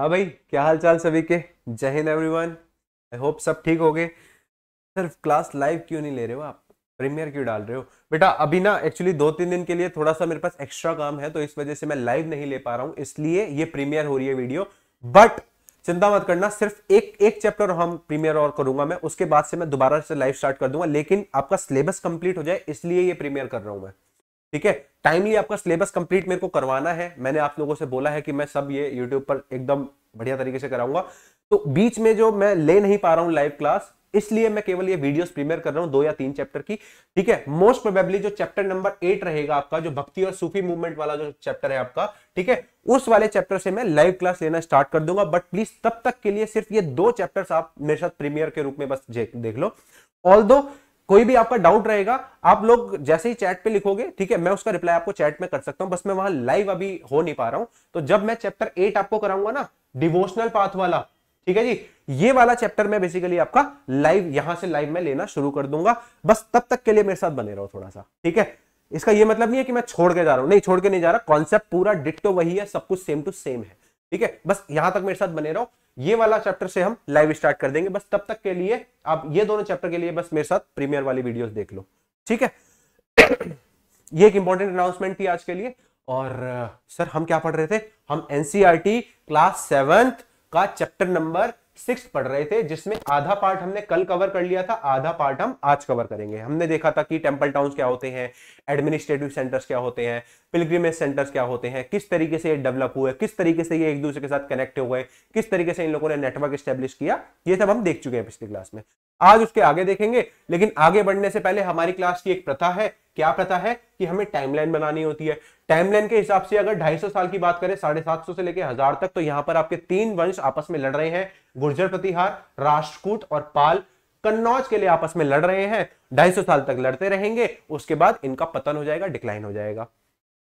हाँ भाई क्या हाल चाल सभी के जय हिंद एवरीवन आई होप सब ठीक हो गए सिर्फ क्लास लाइव क्यों नहीं ले रहे हो आप प्रीमियर क्यों डाल रहे हो बेटा अभी ना एक्चुअली दो तीन दिन के लिए थोड़ा सा मेरे पास एक्स्ट्रा काम है तो इस वजह से मैं लाइव नहीं ले पा रहा हूँ इसलिए ये प्रीमियर हो रही है वीडियो बट चिंता मत करना सिर्फ एक एक चैप्टर हम प्रीमियर और करूंगा मैं उसके बाद से मैं दोबारा से लाइव स्टार्ट कर दूंगा लेकिन आपका सिलेबस कंप्लीट हो जाए इसलिए ये प्रीमियर कर रहा हूं मैं ठीक है टाइमली आपका सिलेबस कंप्लीट मेरे को करवाना है मैंने आप लोगों से बोला है कि मैं सब ये यूट्यूब पर एकदम बढ़िया तरीके से कराऊंगा तो बीच में जो मैं ले नहीं पा रहा हूं लाइव क्लास इसलिए मैं केवल ये वीडियोस प्रीमियर कर रहा हूं दो या तीन चैप्टर की ठीक है मोस्ट प्रोबेबली जो चैप्टर नंबर एट रहेगा आपका जो भक्ति और सूफी मूवमेंट वाला जो चैप्टर है आपका ठीक है उस वाले चैप्टर से मैं लाइव क्लास लेना स्टार्ट कर दूंगा बट प्लीज तब तक के लिए सिर्फ ये दो चैप्टर आप मेरे साथ प्रीमियर के रूप में बस देख लो ऑल कोई भी आपका डाउट रहेगा आप लोग जैसे ही चैट पे लिखोगे ठीक है मैं उसका रिप्लाई आपको चैट में कर सकता हूं बस मैं वहां लाइव अभी हो नहीं पा रहा हूं तो जब मैं चैप्टर एट आपको कराऊंगा ना डिवोशनल पाथ वाला ठीक है जी ये वाला चैप्टर मैं बेसिकली आपका लाइव यहां से लाइव में लेना शुरू कर दूंगा बस तब तक के लिए मेरे साथ बने रहो थोड़ा सा ठीक है इसका यह मतलब नहीं है कि मैं छोड़ के जा रहा हूं नहीं छोड़ के नहीं जा रहा कॉन्सेप्ट पूरा तो वही है सब कुछ सेम टू सेम है ठीक है बस यहां तक मेरे साथ बने रहो ये वाला चैप्टर से हम लाइव स्टार्ट कर देंगे बस तब तक के लिए आप ये दोनों चैप्टर के लिए बस मेरे साथ प्रीमियर वाली वीडियो देख लो ठीक है ये एक इंपॉर्टेंट अनाउंसमेंट थी आज के लिए और सर uh, हम क्या पढ़ रहे थे हम एनसीआरटी क्लास सेवेंथ का चैप्टर नंबर सिक्स पढ़ रहे थे जिसमें आधा पार्ट हमने कल कवर कर लिया था आधा पार्ट हम आज कवर करेंगे हमने देखा था कि टेंपल टाउन्स क्या होते हैं एडमिनिस्ट्रेटिव सेंटर्स क्या होते हैं पिलग्रिमेज सेंटर्स क्या होते हैं किस तरीके से ये डेवलप हुए किस तरीके से ये एक दूसरे के साथ कनेक्ट हुए किस तरीके से इन लोगों ने नेटवर्क स्टेब्लिश किया ये सब हम देख चुके हैं पिछली क्लास में आज उसके आगे देखेंगे लेकिन आगे बढ़ने से पहले हमारी क्लास की एक प्रथा है क्या प्रथा है कि हमें टाइमलाइन बनानी होती है टाइमलाइन के हिसाब से अगर 250 साल की बात करें साढ़े सात सौ से लेकर हजार तक तो यहां पर आपके तीन वंश आपस में लड़ रहे हैं गुर्जर प्रतिहार राष्ट्रकूट और पाल कन्नौज के लिए आपस में लड़ रहे हैं सौ साल तक लड़ते रहेंगे उसके बाद इनका पतन हो जाएगा डिक्लाइन हो जाएगा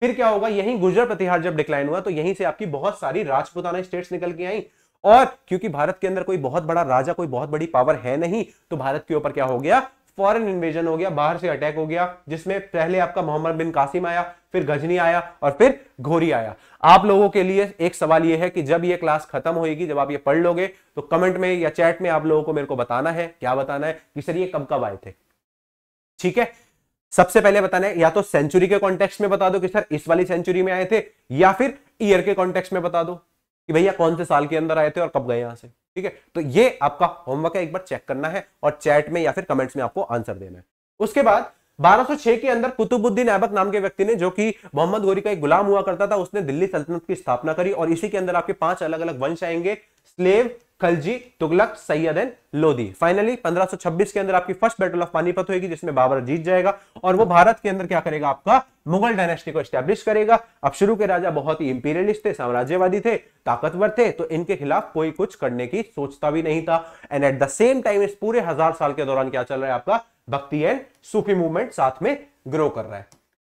फिर क्या होगा यही गुर्जर प्रतिहार जब डिक्लाइन हुआ तो यहीं से आपकी बहुत सारी राजपुताना स्टेट्स निकल के आई और क्योंकि भारत के अंदर कोई बहुत बड़ा राजा कोई बहुत बड़ी पावर है नहीं तो भारत के ऊपर क्या हो गया फॉरेन इन्वेजन हो गया बाहर से अटैक हो गया जिसमें पहले आपका मोहम्मद बिन कासिम आया फिर गजनी आया और फिर घोरी आया आप लोगों के लिए एक सवाल यह है कि जब यह क्लास खत्म होगी जब आप ये पढ़ लोगे तो कमेंट में या चैट में आप लोगों को मेरे को बताना है क्या बताना है कि सर ये कब कब आए थे ठीक है सबसे पहले बताना है या तो सेंचुरी के कॉन्टेक्स्ट में बता दो कि सर इस वाली सेंचुरी में आए थे या फिर ईयर के कॉन्टेक्स्ट में बता दो कि भैया कौन से साल के अंदर आए थे और कब गए यहां से ठीक है तो ये आपका होमवर्क है एक बार चेक करना है और चैट में या फिर कमेंट्स में आपको आंसर देना है उसके बाद 1206 के अंदर कुतुबुद्दीन ऐबक नाम के व्यक्ति ने जो कि मोहम्मद गोरी का एक गुलाम हुआ करता था उसने दिल्ली सल्तनत की स्थापना करी और इसी के अंदर आपके पांच अलग अलग वंश आएंगे slave Khalji Tughlaq Sayyid and Lodi finally 1526 के अंदर आपकी फर्स्ट बैटल ऑफ पानीपत होगी जिसमें बाबर जीत जाएगा और वो भारत के अंदर क्या करेगा आपका मुगल डायनेस्टी को स्टैब्लिश करेगा अब शुरू के राजा बहुत ही इंपीरियलिस्ट थे साम्राज्यवादी थे ताकतवर थे तो इनके खिलाफ कोई कुछ करने की सोचता भी नहीं था and at the same time इस पूरे हजार साल के दौरान क्या चल रहा है आपका भक्ति एंड सूफी मूवमेंट साथ में ग्रो कर रहा है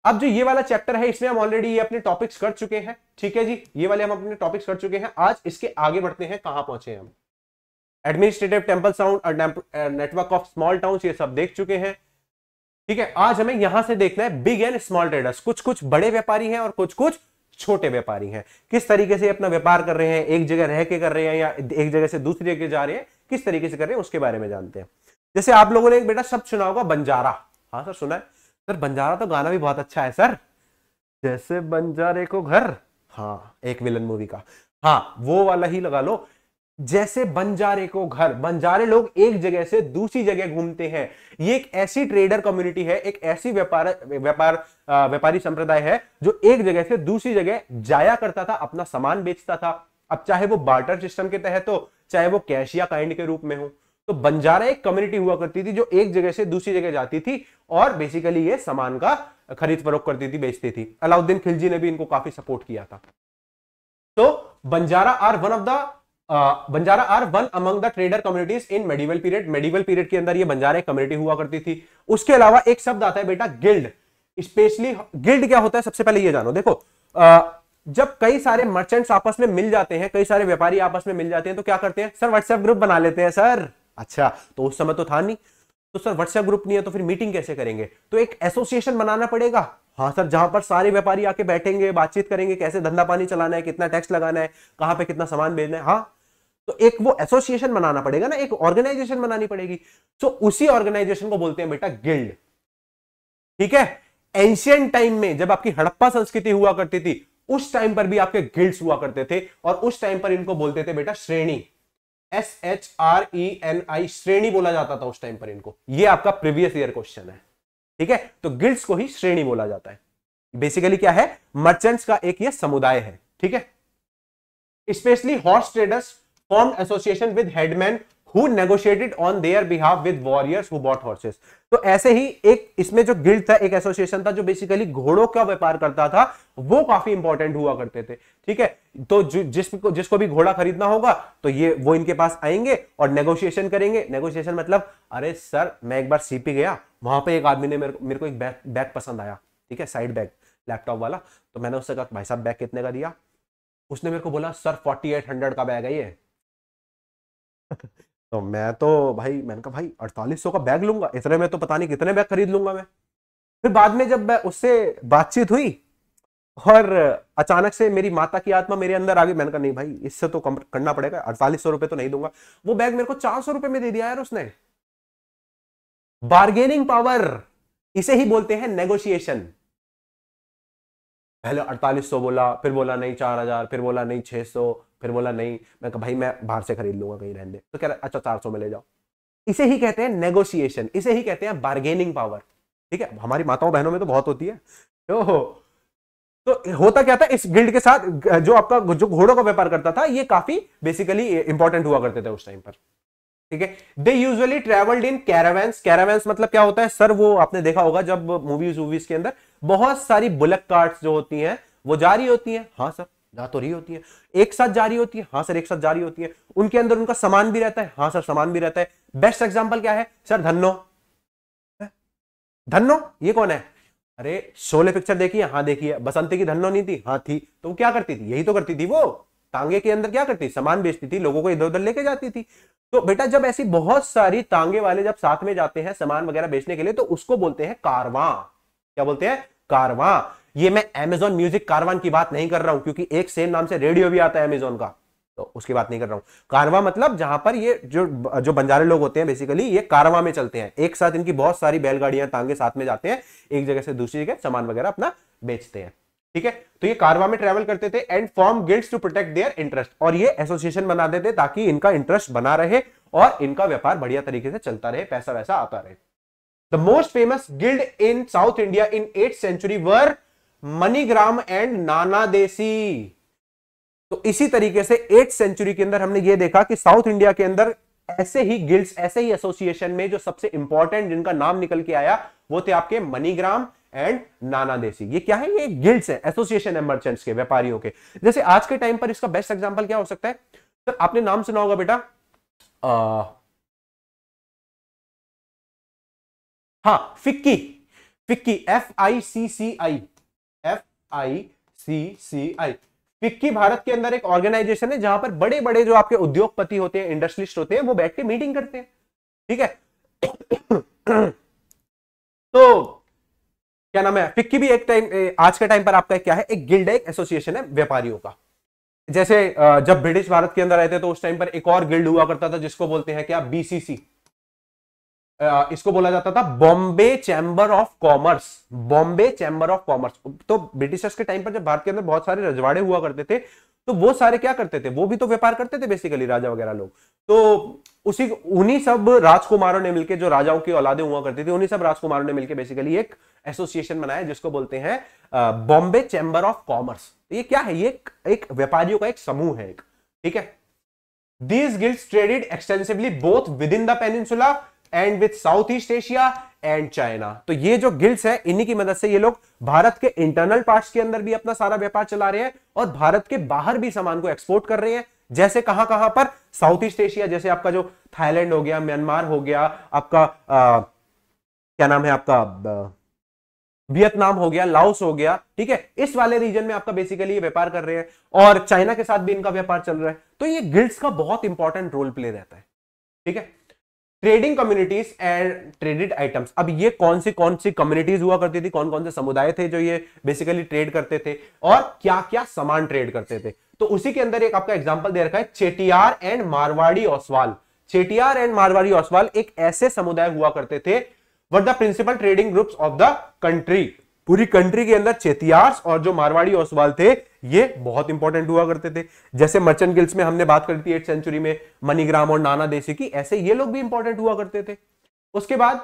अब जो ये वाला चैप्टर है इसमें हम ऑलरेडी ये अपने टॉपिक्स कर चुके हैं ठीक है जी ये वाले हम अपने टॉपिक्स कर चुके हैं आज इसके आगे बढ़ते हैं कहां पहुंचे हम administrative temple sound network of small town ये सब देख चुके हैं ठीक है आज हमें यहां से देखना है बिग एंड स्मॉल ट्रेडर्स कुछ कुछ बड़े व्यापारी हैं और कुछ कुछ छोटे व्यापारी हैं किस तरीके से अपना व्यापार कर रहे हैं एक जगह रह के कर रहे हैं या एक जगह से दूसरी जगह जा रहे हैं किस तरीके से कर रहे हैं उसके बारे में जानते हैं जैसे आप लोगों ने एक बेटा शब्द सुना होगा बंजारा हाँ सर सुना है सर बंजारा तो गाना भी बहुत अच्छा है सर जैसे बंजारे को घर हाँ एक विलन मूवी का हाँ वो वाला ही लगा लो जैसे बंजारे को घर बंजारे लोग एक जगह से दूसरी जगह घूमते हैं ये एक ऐसी ट्रेडर कम्युनिटी है एक ऐसी व्यापार व्यापार व्यापारी संप्रदाय है जो एक जगह से दूसरी जगह जाया करता था अपना सामान बेचता था अब चाहे वो बार्टर सिस्टम के तहत हो चाहे वो कैशिया काइंड के रूप में हो तो बंजारा एक कम्युनिटी हुआ करती थी जो एक जगह से दूसरी जगह जाती थी और बेसिकली ये सामान का खरीद फरोख करती थी बेचती थी अलाउद्दीन खिलजी ने भी इनको काफी सपोर्ट किया था तो Banjara are one of the Banjara are one among the trader communities in medieval period medieval period के अंदर ये बंजारा कम्युनिटी हुआ करती थी उसके अलावा एक शब्द आता है बेटा गिल्ड स्पेशली गिल्ड क्या होता है सबसे पहले ये जानो देखो आ, जब कई सारे मर्चेंट्स आपस में मिल जाते हैं कई सारे व्यापारी आपस में मिल जाते हैं तो क्या करते हैं सर व्हाट्सएप ग्रुप बना लेते हैं सर अच्छा तो उस समय तो था नहीं तो सर व्हाट्सएप ग्रुप नहीं है तो फिर मीटिंग कैसे करेंगे तो एक एसोसिएशन बनाना पड़ेगा हाँ सर जहां पर सारे व्यापारी आके बैठेंगे बातचीत करेंगे कैसे धंधा पानी चलाना है कितना टैक्स लगाना है कहां पे कितना सामान भेजना है हाँ तो एक वो एसोसिएशन बनाना पड़ेगा ना एक ऑर्गेनाइजेशन बनानी पड़ेगी तो उसी ऑर्गेनाइजेशन को बोलते हैं बेटा गिल्ड ठीक है एंशियंट टाइम में जब आपकी हड़प्पा संस्कृति हुआ करती थी उस टाइम पर भी आपके गिल्ड्स हुआ करते थे और उस टाइम पर इनको बोलते थे बेटा श्रेणी S H R E N I श्रेणी बोला जाता था उस टाइम पर इनको ये आपका प्रीवियस ईयर क्वेश्चन है ठीक है तो गिल्ड्स को ही श्रेणी बोला जाता है बेसिकली क्या है मर्चेंट्स का एक ये समुदाय है ठीक है specially horse traders form association with headman who negotiated on their behalf with warriors who bought horses तो ऐसे ही एक इसमें जो गिल्ड था एक एसोसिएशन था जो बेसिकली घोड़ों का व्यापार करता था वो काफी इंपॉर्टेंट हुआ करते थे ठीक है तो जिसको जिसको भी घोड़ा खरीदना होगा तो ये वो इनके पास आएंगे और नेगोशिएशन करेंगे नेगोशिएशन मतलब अरे सर मैं एक बार सीपी गया वहां पे एक आदमी ने मेरे, मेरे को एक बैग बैग पसंद आया ठीक है साइड बैग लैपटॉप वाला तो मैंने उससे कहा भाई साहब बैग कितने का दिया उसने मेरे को बोला सर फोर्टी एट हंड्रेड का बैग है ये तो मैं तो भाई मैंने कहा भाई अड़तालीस का बैग लूंगा इतने में तो पता नहीं कितने बैग खरीद लूंगा मैं फिर बाद में जब मैं उससे बातचीत हुई और अचानक से मेरी माता की आत्मा मेरे अंदर आ गई मैंने कहा नहीं भाई इससे तो कम करना पड़ेगा अड़तालीस सौ रुपए तो नहीं दूंगा वो बैग मेरे को चार सौ रुपए में दे दिया यार उसने बार्गेनिंग पावर इसे ही बोलते हैं नेगोशिएशन पहले अड़तालीस सौ बोला फिर बोला नहीं चार हजार फिर बोला नहीं छह सौ फिर बोला नहीं मैं भाई मैं बाहर से खरीद लूंगा कहीं रहने तो कह रहा अच्छा चार सौ में ले जाओ इसे ही कहते हैं नेगोशिएशन इसे ही कहते हैं बार्गेनिंग पावर ठीक है हमारी माताओं बहनों में तो बहुत होती है ओहो तो होता क्या था इस गिल्ड के साथ जो आपका जो घोड़ों का व्यापार करता था ये काफी बेसिकली इंपॉर्टेंट हुआ करते थे उस टाइम पर ठीक है दे यूजली ट्रेवल्ड इन कैरावेंस कैरावेंस मतलब क्या होता है सर वो आपने देखा होगा जब मूवीज वूवीज के अंदर बहुत सारी बुलक कार्ड जो होती हैं वो जा रही होती हैं हाँ सर तो रही होती है एक साथ जारी होती है हाँ सर एक साथ जारी होती है उनके अंदर उनका समान भी रहता है हाँ सर समान भी रहता है बेस्ट एग्जाम्पल क्या है सर धन्नो धन्नो ये कौन है अरे शोले पिक्चर देखिए हाँ देखिए बसंती की धन्नो नहीं थी हाँ थी तो वो क्या करती थी यही तो करती थी वो तांगे के अंदर क्या करती सामान बेचती थी लोगों को इधर उधर लेके जाती थी तो बेटा जब ऐसी बहुत सारी तांगे वाले जब साथ में जाते हैं सामान वगैरह बेचने के लिए तो उसको बोलते हैं कारवां क्या बोलते हैं कारवां ये मैं एमेजॉन म्यूजिक कारवान की बात नहीं कर रहा हूं क्योंकि एक सेम नाम से रेडियो भी आता है एमेजॉन का तो उसकी बात नहीं कर रहा हूं कारवा मतलब जहां पर ये जो जो बंजारे लोग होते हैं बेसिकली ये कारवा में चलते हैं एक साथ इनकी बहुत सारी बैलगाड़ियां तांगे साथ में जाते हैं एक जगह से दूसरी जगह सामान वगैरह अपना बेचते हैं ठीक है तो ये कारवा में ट्रेवल करते थे and form guilds to protect their interest और ये एसोसिएशन बनाते थे ताकि इनका इंटरेस्ट बना रहे और इनका व्यापार बढ़िया तरीके से चलता रहे पैसा वैसा आता रहे the most famous guild in South India in eight century were Manigramam and Nanadesi तो इसी तरीके से एट सेंचुरी के अंदर हमने ये देखा कि साउथ इंडिया के अंदर ऐसे ही गिल्ड्स ऐसे ही एसोसिएशन में जो सबसे इंपॉर्टेंट जिनका नाम निकल के आया वो थे आपके मनीग्राम एंड नाना देसी ये क्या है ये गिल्ड्स है एसोसिएशन है मर्चेंट्स के व्यापारियों के जैसे आज के टाइम पर इसका बेस्ट एग्जाम्पल क्या हो सकता है सर आपने नाम सुना होगा बेटा आ, हाँ FICCI FICCI F I C C I I C C I FICCI Bharat के अंदर एक ऑर्गेनाइजेशन है जहां पर बड़े बड़े जो आपके उद्योगपति होते हैं इंडस्ट्रिस्ट होते हैं वो बैठ के मीटिंग करते हैं ठीक है तो क्या नाम है फिक्की भी एक टाइम आज के टाइम पर आपका क्या है एक गिल्ड एक एसोसिएशन है व्यापारियों का जैसे जब ब्रिटिश भारत के अंदर रहते तो उस टाइम पर एक और गिल्ड हुआ करता था जिसको बोलते हैं क्या बीसीसी इसको बोला जाता था Bombay chamber of commerce Bombay chamber of commerce तो ब्रिटिशर्स के टाइम पर जब भारत के अंदर बहुत सारे रजवाड़े हुआ करते थे तो वो सारे क्या करते थे वो भी तो व्यापार करते थे बेसिकली राजा वगैरह लोग तो उसी उन्हीं सब राजकुमारों ने मिलकर जो राजाओं की औलादे हुआ करती थी उन्हीं सब राजकुमारों ने मिलकर बेसिकली एक एसोसिएशन बनाया जिसको बोलते हैं बॉम्बे चैंबर ऑफ कॉमर्स तो ये क्या है ये एक, एक व्यापारियों का एक समूह है एक ठीक है these guild traded extensively both within the peninsula and with South East Asia and China तो ये जो गिल्ड्स है इन्हीं की मदद से ये लोग भारत के इंटरनल पार्ट्स के अंदर भी अपना सारा व्यापार चला रहे हैं और भारत के बाहर भी सामान को एक्सपोर्ट कर रहे हैं जैसे कहां कहां पर साउथ ईस्ट एशिया जैसे आपका जो थाईलैंड हो गया म्यांमार हो गया आपका आ, क्या नाम है आपका वियतनाम हो गया लाओस हो गया ठीक है इस वाले रीजन में आपका बेसिकली ये व्यापार कर रहे हैं और चाइना के साथ भी इनका व्यापार चल रहा है तो ये गिल्ड्स का बहुत इंपॉर्टेंट रोल प्ले रहता है ठीक है trading communities and traded items अब ये कौन सी कौन सी कम्युनिटीज हुआ करती थी कौन कौन से समुदाय थे जो ये बेसिकली ट्रेड करते थे और क्या क्या सामान ट्रेड करते थे तो उसी के अंदर एक आपका एग्जाम्पल दे रखा है चेटियार एंड मारवाड़ी ओसवाल चेटियार एंड मारवाड़ी ओसवाल एक ऐसे समुदाय हुआ करते थे were the principal trading groups of the country पूरी कंट्री के अंदर चेतियार्स और जो मारवाड़ी ओसवाल थे ये बहुत इंपॉर्टेंट हुआ करते थे जैसे मर्चेंट गिल्स में हमने बात करी थी एट सेंचुरी में मनीग्राम और नाना देसी की ऐसे ये लोग भी इंपॉर्टेंट हुआ करते थे उसके बाद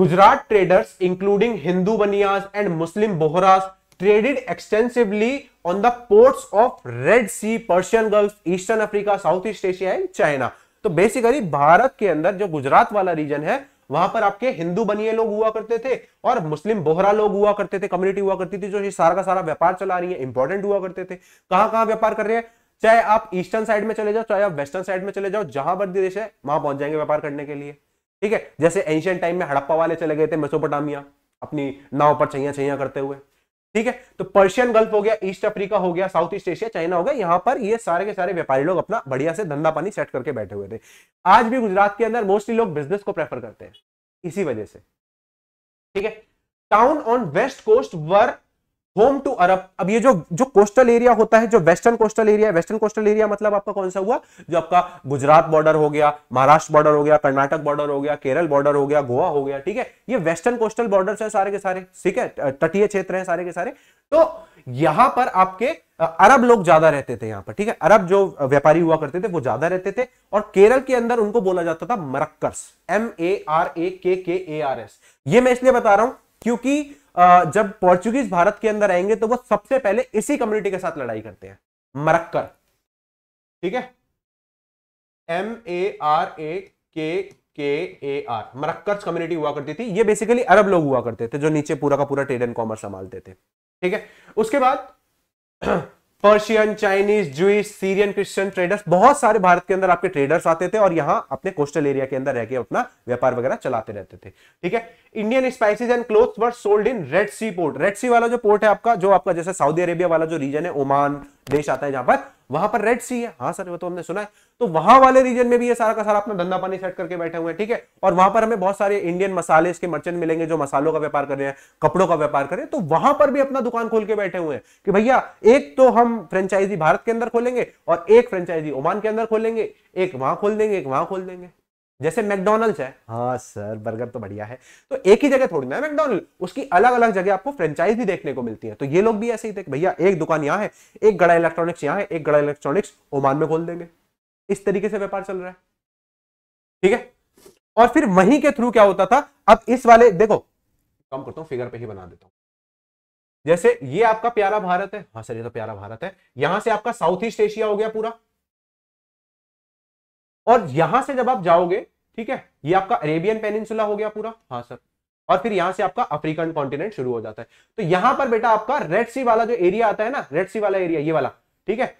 Gujarat traders including Hindu Banias and Muslim Bohras extensively on the ports of Red Sea Persian Gulf eastern Africa South East Asia and China तो बेसिकली भारत के अंदर जो गुजरात वाला रीजन है वहां पर आपके हिंदू बनिए लोग हुआ करते थे और मुस्लिम बोहरा लोग हुआ करते थे कम्युनिटी हुआ करती थी जो ये सारा का सारा व्यापार चला रही है इंपॉर्टेंट हुआ करते थे कहां कहां व्यापार कर रहे हैं चाहे आप ईस्टर्न साइड में चले जाओ चाहे आप वेस्टर्न साइड में चले जाओ जहां पर देश है वहां पहुंच जाएंगे व्यापार करने के लिए ठीक है जैसे एंशियंट टाइम में हड़प्पा वाले चले गए थे मेसोपोटामिया अपनी नाव पर छैया छैया करते हुए ठीक है तो पर्शियन गल्फ हो गया ईस्ट अफ्रीका हो गया साउथ ईस्ट एशिया चाइना हो गया यहां पर ये सारे के सारे व्यापारी लोग अपना बढ़िया से धंधा पानी सेट करके बैठे हुए थे आज भी गुजरात के अंदर मोस्टली लोग बिजनेस को प्रेफर करते हैं इसी वजह से ठीक है town on west coast were home to Arab अब ये जो जो कोस्टल एरिया होता है जो western coastal area western coastal area मतलब आपका कौन सा हुआ जो आपका गुजरात बॉर्डर हो गया महाराष्ट्र बॉर्डर हो गया कर्नाटक बॉर्डर हो गया केरल बॉर्डर हो गया गोवा हो गया ठीक है ये वेस्टर्न कोस्टल बॉर्डर है सारे के सारे ठीक है तटीय क्षेत्र है सारे के सारे तो यहां पर आपके अरब लोग ज्यादा रहते थे यहाँ पर ठीक है अरब जो व्यापारी हुआ करते थे वो ज्यादा रहते थे और केरल के अंदर उनको बोला जाता था मरक्कर्स एम ए आर ए के के ए आर एस ये मैं इसलिए बता रहा हूं क्योंकि जब पोर्चुगीज भारत के अंदर आएंगे तो वो सबसे पहले इसी कम्युनिटी के साथ लड़ाई करते हैं मरक्कर ठीक है एम ए आर ए के के ए आर मरक्कर कम्युनिटी हुआ करती थी ये बेसिकली अरब लोग हुआ करते थे जो नीचे पूरा का पूरा ट्रेड एंड कॉमर्स संभालते थे ठीक है उसके बाद Persian Chinese Jews Syrian Christian traders बहुत सारे भारत के अंदर आपके ट्रेडर्स आते थे और यहाँ अपने कोस्टल एरिया के अंदर रह के अपना व्यापार वगैरह चलाते रहते थे ठीक है Indian spices and cloth were sold in Red Sea port Red Sea वाला जो पोर्ट है आपका जो आपका जैसे सऊदी अरेबिया वाला जो रीजन है ओमान देश आता है जहां पर वहां पर रेड सी है हाँ सर वो तो हमने सुना है तो वहां वाले रीजन में भी ये सारा का सारा अपना धंधा पानी सेट करके बैठे हुए हैं ठीक है और वहां पर हमें बहुत सारे इंडियन मसाले इसके मर्चेंट मिलेंगे जो मसालों का व्यापार कर रहे हैं कपड़ों का व्यापार कर रहे हैं तो वहां पर भी अपना दुकान खोल के बैठे हुए हैं कि भैया एक तो हम फ्रेंचाइजी भारत के अंदर खोलेंगे और एक फ्रेंचाइजी ओमान के अंदर खोलेंगे एक वहां खोल देंगे एक वहां खोल देंगे जैसे मैकडोनल्ड्स है हाँ सर बर्गर तो बढ़िया है तो एक ही जगह थोड़ी ना मैकडोनल्ड उसकी अलग अलग जगह आपको फ्रेंचाइज भी देखने को मिलती है तो ये लोग भी ऐसे ही देख भैया एक दुकान यहाँ है एक गड़ा इलेक्ट्रॉनिक्स यहाँ है एक गड़ा इलेक्ट्रॉनिक्स ओमान में खोल देंगे इस तरीके से व्यापार चल रहा है ठीक है और फिर वहीं के थ्रू क्या होता था अब इस वाले देखो कम करता हूँ फिगर पे ही बना देता हूँ जैसे ये आपका प्यारा भारत है हाँ सर ये तो प्यारा भारत है यहां से आपका साउथ ईस्ट एशिया हो गया पूरा और यहां से जब आप जाओगे ठीक है ये आपका अरेबियन पेनिनसुला हो गया पूरा हाँ सर और फिर यहां से आपका अफ्रीकन कॉन्टिनेंट शुरू हो जाता है तो यहां पर बेटा आपका रेड सी वाला जो एरिया आता है ना रेड सी वाला एरिया ये वाला ठीक है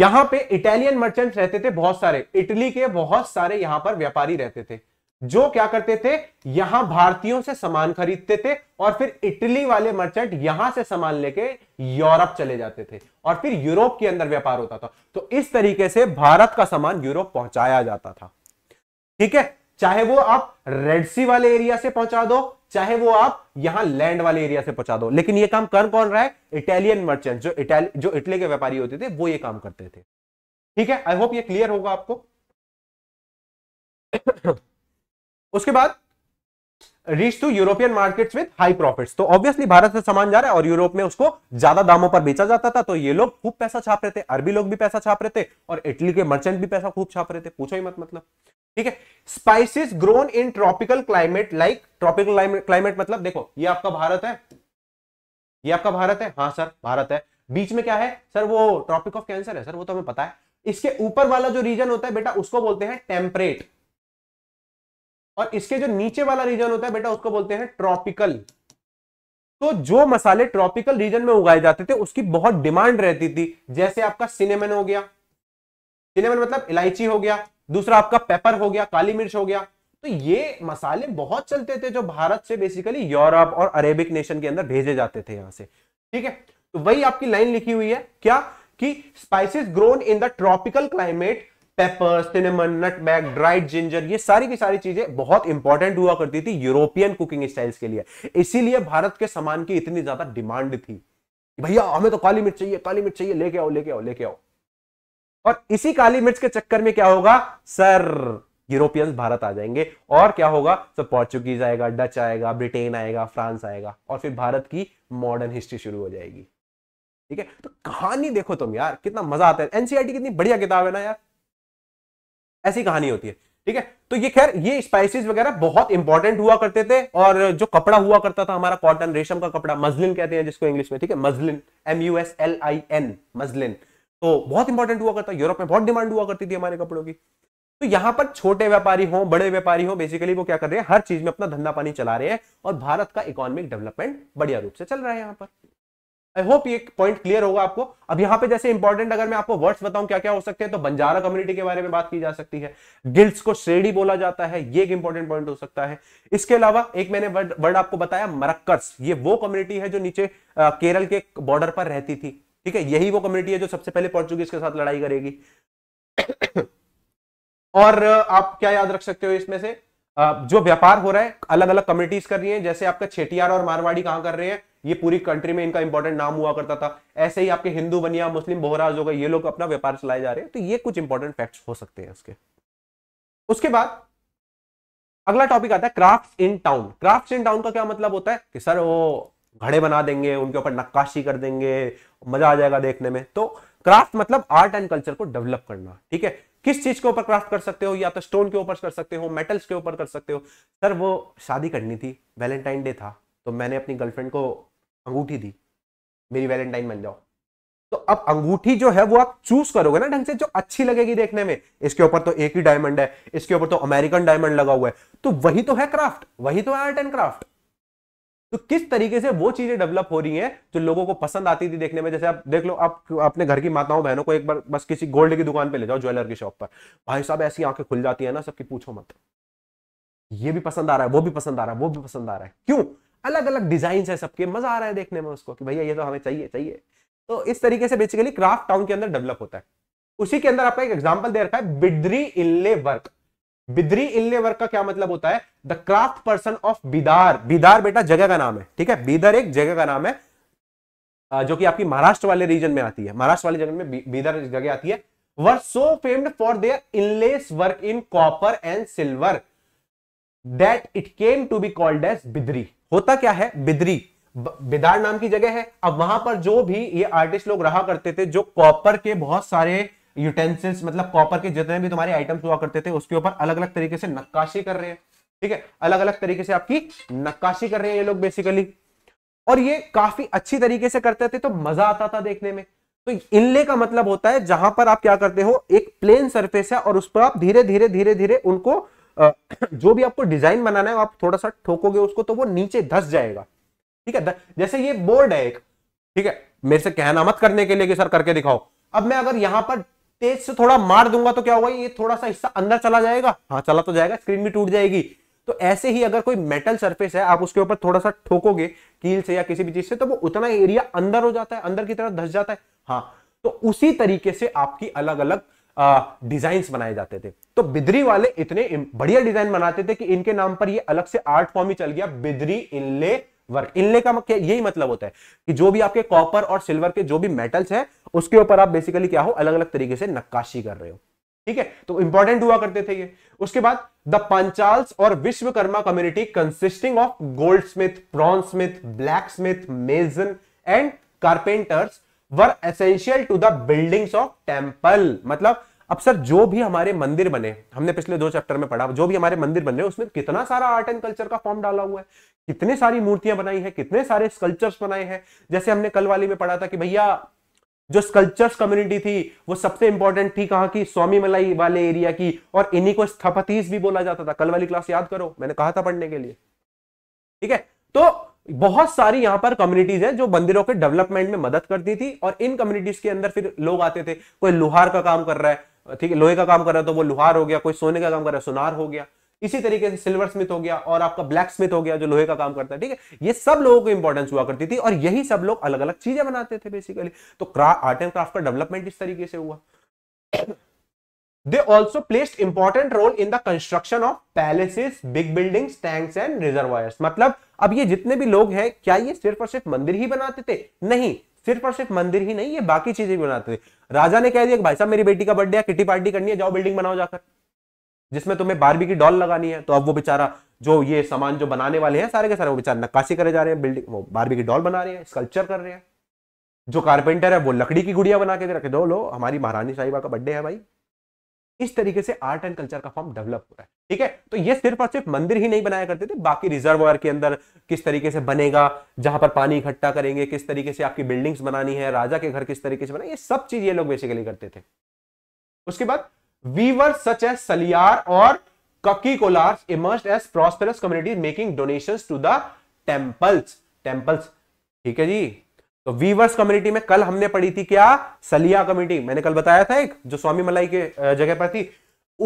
यहां पे इटालियन मर्चेंट्स रहते थे बहुत सारे इटली के बहुत सारे यहां पर व्यापारी रहते थे जो क्या करते थे यहां भारतीयों से सामान खरीदते थे और फिर इटली वाले मर्चेंट यहां से सामान लेके यूरोप चले जाते थे और फिर यूरोप के अंदर व्यापार होता था तो इस तरीके से भारत का सामान यूरोप पहुंचाया जाता था ठीक है चाहे वो आप रेड सी वाले एरिया से पहुंचा दो चाहे वो आप यहां लैंड वाले एरिया से पहुंचा दो लेकिन ये काम कर कौन रहा है इटालियन मर्चेंट जो इटाल जो इटली के व्यापारी होते थे वो ये काम करते थे ठीक है आई होप ये क्लियर होगा आपको उसके बाद reach to European markets with high profits तो ऑब्वियसली भारत से सामान जा रहा है और यूरोप में उसको ज्यादा दामों पर बेचा जाता था तो ये लोग खूब पैसा छाप रहे थे अरबी लोग भी पैसा छाप रहे थे और इटली के मर्चेंट भी पैसा खूब छाप रहे थे पूछो ही मत मतलब ठीक है spices grown in tropical climate like tropical climate मतलब देखो ये आपका भारत है ये आपका भारत है हाँ सर भारत है बीच में क्या है सर वो ट्रॉपिक ऑफ कैंसर है सर वो तो हमें पता है इसके ऊपर वाला जो रीजन होता है बेटा उसको बोलते हैं टेम्परेट और इसके जो नीचे वाला रीजन होता है बेटा उसको बोलते हैं ट्रॉपिकल तो जो मसाले ट्रॉपिकल रीजन में उगाए जाते थे उसकी बहुत डिमांड रहती थी जैसे आपका सिनेमन हो गया सिनेमन मतलब इलायची हो गया दूसरा आपका पेपर हो गया काली मिर्च हो गया तो ये मसाले बहुत चलते थे जो भारत से बेसिकली यूरोप और अरेबिक नेशन के अंदर भेजे जाते थे यहां से ठीक है तो वही आपकी लाइन लिखी हुई है क्या कि spices grown in the tropical climate pepper cinnamon nutmeg dried ginger ये सारी की सारी चीजें बहुत इंपॉर्टेंट हुआ करती थी यूरोपियन कुकिंग स्टाइल्स के लिए इसीलिए भारत के सामान की इतनी ज्यादा डिमांड थी भैया हमें तो काली मिर्च चाहिए काली मिर्च चाहिए लेके आओ लेके आओ लेके आओ और इसी काली मिर्च के चक्कर में क्या होगा सर यूरोपियंस भारत आ जाएंगे और क्या होगा सर पोर्चुगीज आएगा डच आएगा ब्रिटेन आएगा फ्रांस आएगा और फिर भारत की मॉडर्न हिस्ट्री शुरू हो जाएगी ठीक है तो कहानी देखो तुम यार कितना मजा आता है एनसीआरटी e कितनी बढ़िया किताब है ना यार ऐसी कहानी होती है ठीक है तो ये खैर ये स्पाइसेस वगैरह बहुत इंपॉर्टेंट हुआ करते थे और जो कपड़ा हुआ करता था हमारा कॉटन रेशम का कपड़ा मजलिन कहते हैं जिसको इंग्लिश में ठीक है muslin M U S L I N muslin तो बहुत इंपॉर्टेंट हुआ करता यूरोप में बहुत डिमांड हुआ करती थी हमारे कपड़ों की तो यहां पर छोटे व्यापारी हो बड़े व्यापारी हो बेसिकली वो क्या कर रहे हैं हर चीज में अपना धंधा पानी चला रहे हैं और भारत का इकोनॉमिक डेवलपमेंट बढ़िया रूप से चल रहा है यहाँ पर आई होप ये पॉइंट क्लियर होगा आपको अब यहाँ पे जैसे इंपॉर्टेंट अगर मैं आपको वर्ड्स बताऊं क्या क्या हो सकते हैं तो बंजारा कम्युनिटी के बारे में बात की जा सकती है गिल्ड्स को श्रेणी बोला जाता है ये एक इंपॉर्टेंट पॉइंट हो सकता है इसके अलावा एक मैंने वर्ड वर्ड आपको बताया मरक्कस ये वो कम्युनिटी है जो नीचे आ, केरल के बॉर्डर पर रहती थी ठीक है यही वो कम्युनिटी है जो सबसे पहले पोर्चुगीज के साथ लड़ाई करेगी और आप क्या याद रख सकते हो इसमें से जो व्यापार हो रहा है अलग अलग कम्युनिटीज कर रही हैं जैसे आपका छेटियार और मारवाड़ी कहां कर रहे हैं ये पूरी कंट्री में इनका इंपॉर्टेंट नाम हुआ करता था ऐसे ही आपके हिंदू बनिया मुस्लिम बोहराज हो गए ये लोग अपना व्यापार चलाए जा रहे हैं तो ये कुछ इंपॉर्टेंट फैक्ट्स हो सकते हैं उसके उसके बाद अगला टॉपिक आता है craft in town craft in town का क्या मतलब होता है कि सर वो घड़े बना देंगे उनके ऊपर नक्काशी कर देंगे मजा आ जाएगा देखने में तो क्राफ्ट मतलब आर्ट एंड कल्चर को डेवलप करना ठीक है किस चीज के ऊपर क्राफ्ट कर सकते हो या तो स्टोन के ऊपर कर सकते हो मेटल्स के ऊपर कर सकते हो सर वो शादी करनी थी वैलेंटाइन डे था तो मैंने अपनी गर्लफ्रेंड को अंगूठी दी मेरी वैलेंटाइन बन जाओ तो अब अंगूठी जो है वो आप चूज करोगे ना ढंग से जो अच्छी लगेगी देखने में इसके ऊपर तो एक ही डायमंड है इसके ऊपर तो अमेरिकन डायमंड लगा हुआ है तो वही तो है क्राफ्ट वही तो है आर्ट एंड क्राफ्ट तो किस तरीके से वो चीजें डेवलप हो रही हैं जो लोगों को पसंद आती थी देखने में जैसे आप देख लो आप अपने घर की माताओं बहनों को एक बार बस किसी गोल्ड की दुकान पे ले जाओ ज्वेलर की शॉप पर भाई साहब ऐसी आंखें खुल जाती है ना सबकी पूछो मत ये भी पसंद आ रहा है वो भी पसंद आ रहा है वो भी पसंद आ रहा है क्यों अलग अलग डिजाइन है सबके मजा आ रहा है देखने में उसको कि भैया ये तो हमें चाहिए चाहिए तो इस तरीके से बेसिकली क्राफ्ट टाउन के अंदर डेवलप होता है उसी के अंदर आपका एक एग्जाम्पल दे रखा है बिद्री इनले वर्क बिद्री इनले वर्क का क्या मतलब होता है the craft person of Bidar Bidar बेटा जगह का नाम है ठीक है बिदर एक जगह का नाम है जो कि आपकी महाराष्ट्र वाले रीजन में आती है महाराष्ट्र वाले जगह में बिदर जगह आती है were so famed for their inlays work in copper and silver that it came to be called as Bidri होता क्या है बिद्री बिदार नाम की जगह है अब वहां पर जो भी ये आर्टिस्ट लोग रहा करते थे जो कॉपर के बहुत सारे यूटेंसिल्स मतलब कॉपर के जितने भी तुम्हारे आइटम्स हुआ करते थे उसके ऊपर अलग अलग तरीके से नक्काशी कर रहे हैं ठीक है अलग अलग तरीके से आपकी नक्काशी कर रहे हैं ये लोग बेसिकली और ये काफी अच्छी तरीके से करते थे तो मजा आता था देखने में तो इनले का मतलब होता है जहां पर आप क्या करते हो एक प्लेन सरफेस है और उस पर आप धीरे धीरे धीरे धीरे उनको जो भी आपको डिजाइन बनाना है आप थोड़ा सा ठोकोगे उसको तो वो नीचे धस जाएगा ठीक है जैसे ये बोर्ड है एक ठीक है मेरे से कहना मत करने के लिए कि सर करके दिखाओ अब मैं अगर यहां पर तेज से थोड़ा मार दूंगा तो क्या होगा ये थोड़ा सा हिस्सा अंदर चला जाएगा हाँ चला तो जाएगा स्क्रीन भी टूट जाएगी तो ऐसे ही अगर कोई मेटल सरफेस है आप उसके ऊपर थोड़ा सा ठोकोगे कील से या किसी भी चीज से तो वो उतना एरिया अंदर हो जाता है अंदर की तरफ धस जाता है हाँ तो उसी तरीके से आपकी अलग अलग डिजाइन बनाए जाते थे तो बिदरी वाले इतने बढ़िया डिजाइन बनाते थे कि इनके नाम पर ये अलग से आर्ट फॉर्म ही चल गया बिदरी इनले वर्क इनले का यही मतलब होता है कि जो भी आपके कॉपर और सिल्वर के जो भी मेटल्स हैं उसके ऊपर आप बेसिकली क्या हो अलग अलग तरीके से नक्काशी कर रहे हो ठीक है तो इंपॉर्टेंट हुआ करते थे ये उसके बाद द पंचाल्स और Vishwakarma community consisting of goldsmith bronzesmith blacksmith mason and carpenters were essential to the buildings of temple मतलब अब सर जो भी हमारे मंदिर बने हमने पिछले दो चैप्टर में पढ़ा जो भी हमारे मंदिर बने उसमें कितना सारा आर्ट एंड कल्चर का फॉर्म डाला हुआ है कितने सारी मूर्तियां बनाई है कितने सारे स्कल्चर्स बनाए हैं जैसे हमने कल वाली में पढ़ा था कि भैया जो स्कल्चर्स कम्युनिटी थी वो सबसे इंपॉर्टेंट थी कहा की स्वामी मलाई वाले एरिया की और इन्हीं को स्थपतीस भी बोला जाता था कल वाली क्लास याद करो मैंने कहा था पढ़ने के लिए ठीक है तो बहुत सारी यहां पर कम्युनिटीज हैं जो मंदिरों के डेवलपमेंट में मदद करती थी और इन कम्युनिटीज के अंदर फिर लोग आते थे कोई लोहार का काम कर रहा है ठीक है लोहे का काम कर रहा है तो वो लोहार हो गया कोई सोने का काम कर रहा है सोनार हो गया इसी तरीके से सिल्वर स्मिथ हो गया और आपका ब्लैक स्मिथ हो गया जो लोहे का काम करता है ठीक है ये सब लोगों को इंपॉर्टेंस हुआ करती थी और यही सब लोग अलग अलग चीजें बनाते थे बेसिकली तो आर्ट एंड क्राफ्ट का डेवलपमेंट इस तरीके से हुआ they also placed important role in the construction of palaces big buildings tanks and reservoirs मतलब अब ये जितने भी लोग हैं क्या ये सिर्फ और सिर्फ मंदिर ही बनाते थे नहीं सिर्फ और सिर्फ मंदिर ही नहीं ये बाकी चीजें भी बनाते थे राजा ने कह दिया भाई साहब मेरी बेटी का बर्थडे है किटी पार्टी करनी है जाओ बिल्डिंग बनाओ जाकर जिसमें तुम्हें बारबी की डॉल लगानी है तो अब वो बेचारा जो ये सामान जो बनाने वाले हैं सारे के सारे वो बेचारे नक्काशी करे जा रहे हैं बिल्डिंग वो बारबी की डॉल बना रहे हैं स्कल्पचर कर रहे हैं जो कारपेंटर है वो लकड़ी की गुड़िया बना के रखे दो लो हमारी महारानी साहिबा का बर्थडे है भाई इस तरीके से आर्ट एंड कल्चर का फॉर्म डेवलप हो रहा है ठीक है तो ये सिर्फ और सिर्फ मंदिर ही नहीं बनाया करते थे बाकी रिजर्व के अंदर किस तरीके से बनेगा जहां पर पानी इकट्ठा करेंगे किस तरीके से आपकी बिल्डिंग्स बनानी है राजा के घर किस तरीके से बनाए ये सब चीज ये लोग बेसिकली करते थे उसके बाद वीवर सच एस सलियार और Kaikkolar emerged as prosperous community making donation to the temples temples ठीक है जी तो वीवर्स कम्युनिटी में कल हमने पढ़ी थी क्या सलिया कम्युनिटी मैंने कल बताया था एक जो स्वामी मलाई के जगह पर थी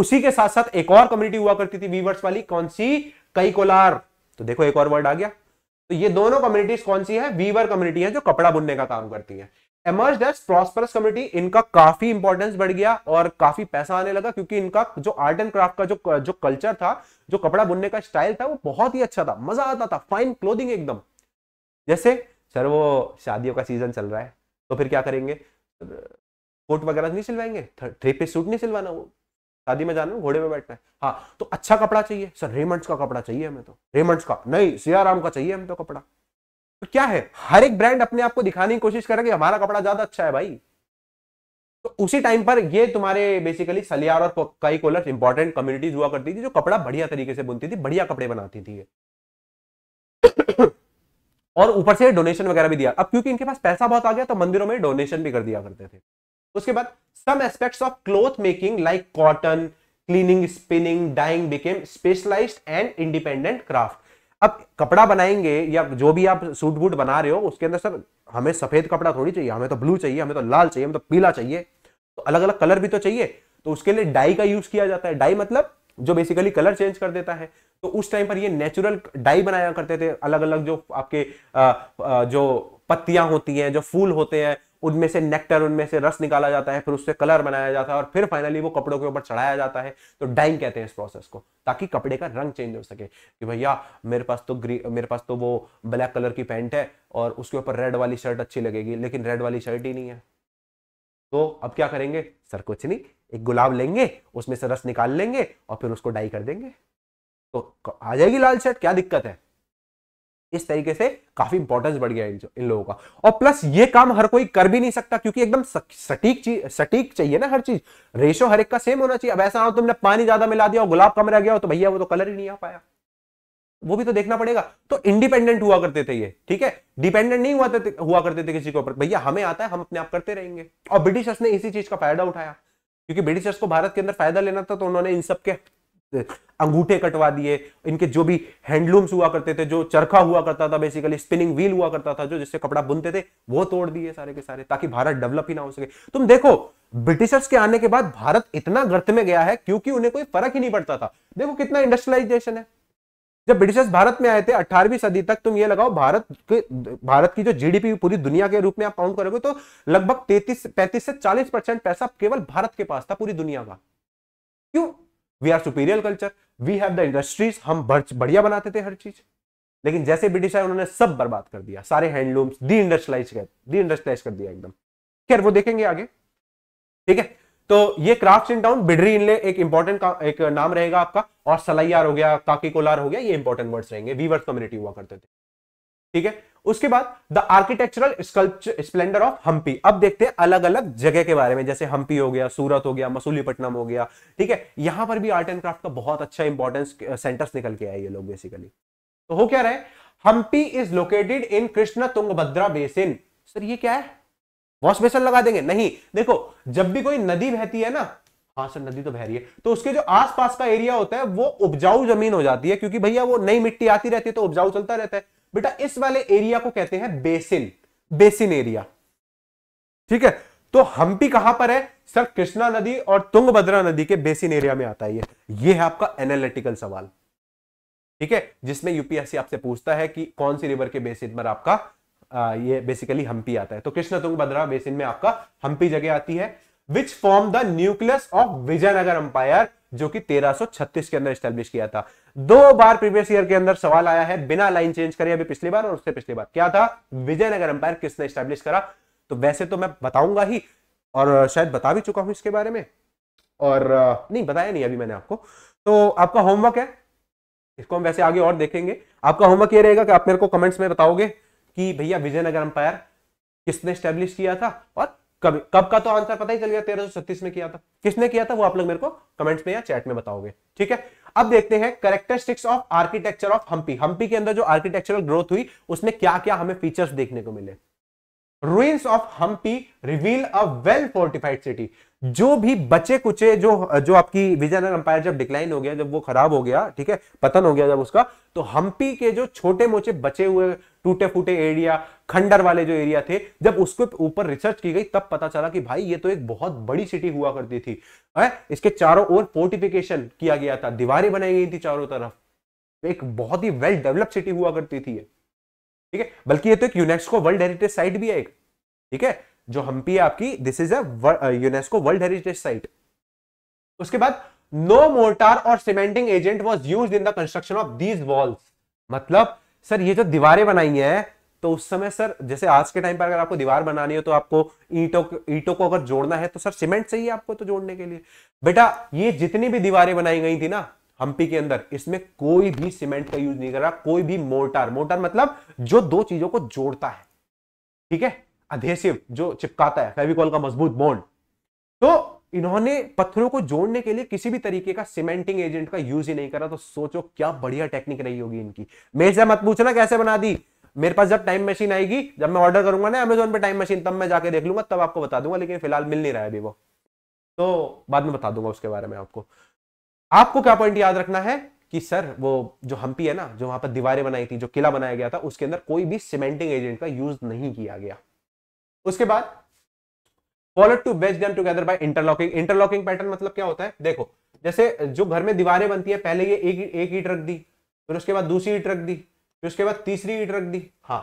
उसी के साथ साथ एक और कम्युनिटी हुआ करती थी वीवर्स वाली कौन सी कई कोलार तो देखो एक और वर्ड आ गया तो ये दोनों कम्युनिटीज कौन सी है वीवर कम्युनिटी है जो कपड़ा बुनने का काम करती है एमर्ज प्रॉस्परस कम्युनिटी इनका काफी इंपॉर्टेंस बढ़ गया और काफी पैसा आने लगा क्योंकि इनका जो आर्ट एंड क्राफ्ट का जो जो कल्चर था जो कपड़ा बुनने का स्टाइल था वो बहुत ही अच्छा था मजा आता था फाइन क्लोदिंग एकदम जैसे सर वो शादियों का सीज़न चल रहा है तो फिर क्या करेंगे कोट वगैरह तो नहीं सिलवाएंगे थ्री पीस सूट नहीं सिलवाना वो शादी में जाना घोड़े में बैठना है हाँ तो अच्छा कपड़ा चाहिए सर रेमंड्स का कपड़ा चाहिए हमें तो रेमंड्स का नहीं सियाराम का चाहिए हमें तो कपड़ा तो क्या है हर एक ब्रांड अपने आप को दिखाने की कोशिश करेगा कि हमारा कपड़ा ज्यादा अच्छा है भाई तो उसी टाइम पर ये तुम्हारे बेसिकली सलियार और कई कोलर इंपॉर्टेंट कम्युनिटीज हुआ करती थी जो कपड़ा बढ़िया तरीके से बुनती थी बढ़िया कपड़े बनाती थी और ऊपर से डोनेशन वगैरह भी दिया अब क्योंकि इनके पास पैसा बहुत आ गया तो मंदिरों में डोनेशन भी कर दिया करते थे उसके बाद some aspects of cloth making like cotton cleaning spinning dyeing became specialised and independent craft अब कपड़ा बनाएंगे या जो भी आप सूट बूट बना रहे हो उसके अंदर सर हमें सफेद कपड़ा थोड़ी चाहिए हमें तो ब्लू चाहिए हमें तो लाल चाहिए हमें तो पीला चाहिए तो अलग अलग कलर भी तो चाहिए तो उसके लिए डाई का यूज किया जाता है डाई मतलब जो बेसिकली कलर चेंज कर देता है तो उस टाइम पर ये नेचुरल डाई बनाया करते थे अलग अलग जो आपके आ, आ, जो पत्तियां होती हैं जो फूल होते हैं उनमें से नेक्टर उनमें से रस निकाला जाता है फिर उससे कलर बनाया जाता है और फिर फाइनली वो कपड़ों के ऊपर चढ़ाया जाता है तो डाइंग कहते हैं इस प्रोसेस को ताकि कपड़े का रंग चेंज हो सके कि भैया मेरे पास तो ग्री मेरे पास तो वो ब्लैक कलर की पैंट है और उसके ऊपर रेड वाली शर्ट अच्छी लगेगी लेकिन रेड वाली शर्ट ही नहीं है तो अब क्या करेंगे सर कुछ नहीं एक गुलाब लेंगे उसमें से रस निकाल लेंगे और फिर उसको डाई कर देंगे तो आ जाएगी लाल शर्ट क्या दिक्कत है इस तरीके से काफी इंपॉर्टेंस बढ़ गया इन लोगों का और प्लस ये काम हर कोई कर भी नहीं सकता क्योंकि एकदम सटीक चीज सटीक चाहिए ना हर चीज रेशो हर एक का सेम होना चाहिए अब ऐसा हो तुमने पानी ज्यादा मिला दिया और गुलाब कम रह गया हो तो भैया वो तो कलर ही नहीं आ पाया वो भी तो देखना पड़ेगा तो इंडिपेंडेंट हुआ करते थे ये ठीक है डिपेंडेंट नहीं हुआ थे, हुआ करते थे किसी के ऊपर भैया हमें आता है हम अपने आप करते रहेंगे और ब्रिटिशर्स ने इसी चीज का फायदा उठाया क्योंकि ब्रिटिशर्स को भारत के अंदर फायदा लेना था तो उन्होंने इन सब के अंगूठे कटवा दिए इनके जो भी हैंडलूम्स हुआ करते थे जो चरखा हुआ करता था बेसिकली स्पिनिंग व्हील हुआ करता था जो जिससे कपड़ा बुनते थे वो तोड़ दिए सारे के सारे ताकि भारत डेवलप ही ना हो सके तुम देखो ब्रिटिशर्स के आने के बाद भारत इतना गर्त में गया है क्योंकि उन्हें कोई फर्क ही नहीं पड़ता था देखो कितना इंडस्ट्रियलाइजेशन है जब ब्रिटिशर्स भारत में आए थे 18वीं सदी तक तुम ये लगाओ भारत के भारत की जो जीडीपी पूरी दुनिया के रूप में आप काउंट करोगे तो लगभग 33 35 से 40 परसेंट पैसा केवल भारत के पास था पूरी दुनिया का क्यों we are superior culture we have the industries हम बढ़िया बनाते थे हर चीज लेकिन जैसे ब्रिटिश आए उन्होंने सब बर्बाद कर दिया सारे हैंडलूम्स डी इंडस्ट्रियलाइज कर डी इंडस्ट्रियलाइज कर दिया एकदम खैर वो देखेंगे आगे ठीक है तो ये क्राफ्ट इन टाउन बिडरी इनले एक इंपॉर्टेंट एक नाम रहेगा आपका और सलाइयार हो गया काकी कोलार हो गया ये इंपॉर्टेंट वर्ड्स रहेंगे वीवर्स कम्युनिटी हुआ करते थे ठीक है उसके बाद the architectural sculpture splendour of Hampi अब देखते हैं अलग अलग जगह के बारे में जैसे हम्पी हो गया सूरत हो गया मसूलीपट्टनम हो गया ठीक है यहां पर भी आर्ट एंड क्राफ्ट का बहुत अच्छा इंपॉर्टेंस सेंटर्स uh, निकल के आए ये लोग बेसिकली तो हो क्या रहे Hampi is located in Krishna Tungabhadra basin sir ये क्या है वॉश बेसन लगा देंगे नहीं देखो जब भी कोई नदी बहती है ना हाँ सर नदी तो बह रही है तो उसके जो आसपास का एरिया होता है वो उपजाऊ जमीन हो जाती है क्योंकि भैया वो नई मिट्टी आती रहती है तो उपजाऊ चलता रहता है बेटा इस वाले एरिया को कहते हैं बेसिन बेसिन एरिया ठीक है तो हम्पी कहां पर है सर कृष्णा नदी और तुंगभद्रा नदी के बेसिन एरिया में आता है ये ये है आपका एनालिटिकल सवाल ठीक है जिसमें यूपीएससी आपसे पूछता है कि कौन सी रिवर के बेसिन पर आपका आ, ये बेसिकली हम्पी आता है तो कृष्णा तुंगभद्रा बेसिन में आपका हम्पी जगह आती है which form the nucleus of Vijayanagara empire जो कि 1336 के अंदर स्टैब्लिश किया था दो बार प्रीवियस ईयर के अंदर सवाल आया है बिना लाइन चेंज करे अभी पिछली बार और उससे पिछली बार क्या था विजयनगर एम्पायर किसने स्टैब्लिश करा तो वैसे तो मैं बताऊंगा ही और शायद बता भी चुका हूं इसके बारे में और नहीं बताया नहीं अभी मैंने आपको तो आपका होमवर्क है इसको हम वैसे आगे और देखेंगे आपका होमवर्क ये रहेगा कि आप मेरे को कमेंट्स में बताओगे कि भैया विजयनगर एम्पायर किसने स्टैब्लिश किया था और कब कब का तो आंसर पता ही चल गया तेरह में किया था किसने किया था वो आप लोग मेरे को कमेंट्स में या चैट में बताओगे ठीक है अब देखते हैं characteristics of architecture of Hampi Hampi के अंदर जो आर्किटेक्चरल ग्रोथ हुई उसमें क्या क्या हमें फीचर्स देखने को मिले ruins of Hampi reveal a well fortified city जो भी बचे कुचे जो जो आपकी विजयनगर अंपायर जब डिक्लाइन हो गया जब वो खराब हो गया ठीक है पतन हो गया जब उसका तो हम्पी के जो छोटे मोटे बचे हुए टूटे फूटे एरिया खंडर वाले जो एरिया थे जब उसके ऊपर रिसर्च की गई तब पता चला कि भाई ये तो एक बहुत बड़ी सिटी हुआ करती थी आ, इसके चारों ओर फोर्टिफिकेशन किया गया था दीवारें बनाई गई थी चारों तरफ एक बहुत ही वेल डेवलप सिटी हुआ करती थी ठीक है बल्कि ये तो एक यूनेस्को वर्ल्ड हेरिटेज साइट भी है एक ठीक है जो हम्पी है आपकी this is a UNESCO world heritage site उसके बाद नो मोर्टार और cementing agent was use in the construction of these walls मतलब सर ये जो दीवारें बनाई हैं तो उस समय सर जैसे आज के टाइम पर अगर आपको दीवार बनानी हो तो आपको ईंटों ईंटों को अगर जोड़ना है तो सर सीमेंट चाहिए आपको तो जोड़ने के लिए बेटा ये जितनी भी दीवारें बनाई गई थी ना हम्पी के अंदर इसमें कोई भी सीमेंट का यूज नहीं कर रहा कोई भी मोर्टार मोर्टार मतलब जो दो चीजों को जोड़ता है ठीक है अधेसिव जो चिपकाता है फेविकॉल का मजबूत बॉन्ड तो इन्होंने पत्थरों को जोड़ने के लिए किसी भी तरीके का सीमेंटिंग एजेंट का यूज ही नहीं करा तो सोचो क्या बढ़िया टेक्निक रही होगी इनकी मेरे से मत पूछना कैसे बना दी मेरे पास जब टाइम मशीन आएगी जब मैं ऑर्डर करूंगा ना अमेजोन पे टाइम मशीन तब मैं जाके देख लूंगा तब आपको बता दूंगा लेकिन फिलहाल मिल नहीं रहा है अभी वो तो बाद में बता दूंगा उसके बारे में आपको आपको क्या पॉइंट याद रखना है कि सर वो जो हम्पी है ना जो वहां पर दीवारें बनाई थी जो किला बनाया गया था उसके अंदर कोई भी सीमेंटिंग एजेंट का यूज नहीं किया गया उसके बाद follow to wedge them together by interlocking interlocking pattern मतलब क्या होता है देखो जैसे जो घर में दीवारें बनती है पहले ये एक एक ईट रख दी फिर उसके बाद दूसरी ईट रख दी फिर उसके बाद तीसरी ईट रख दी हाँ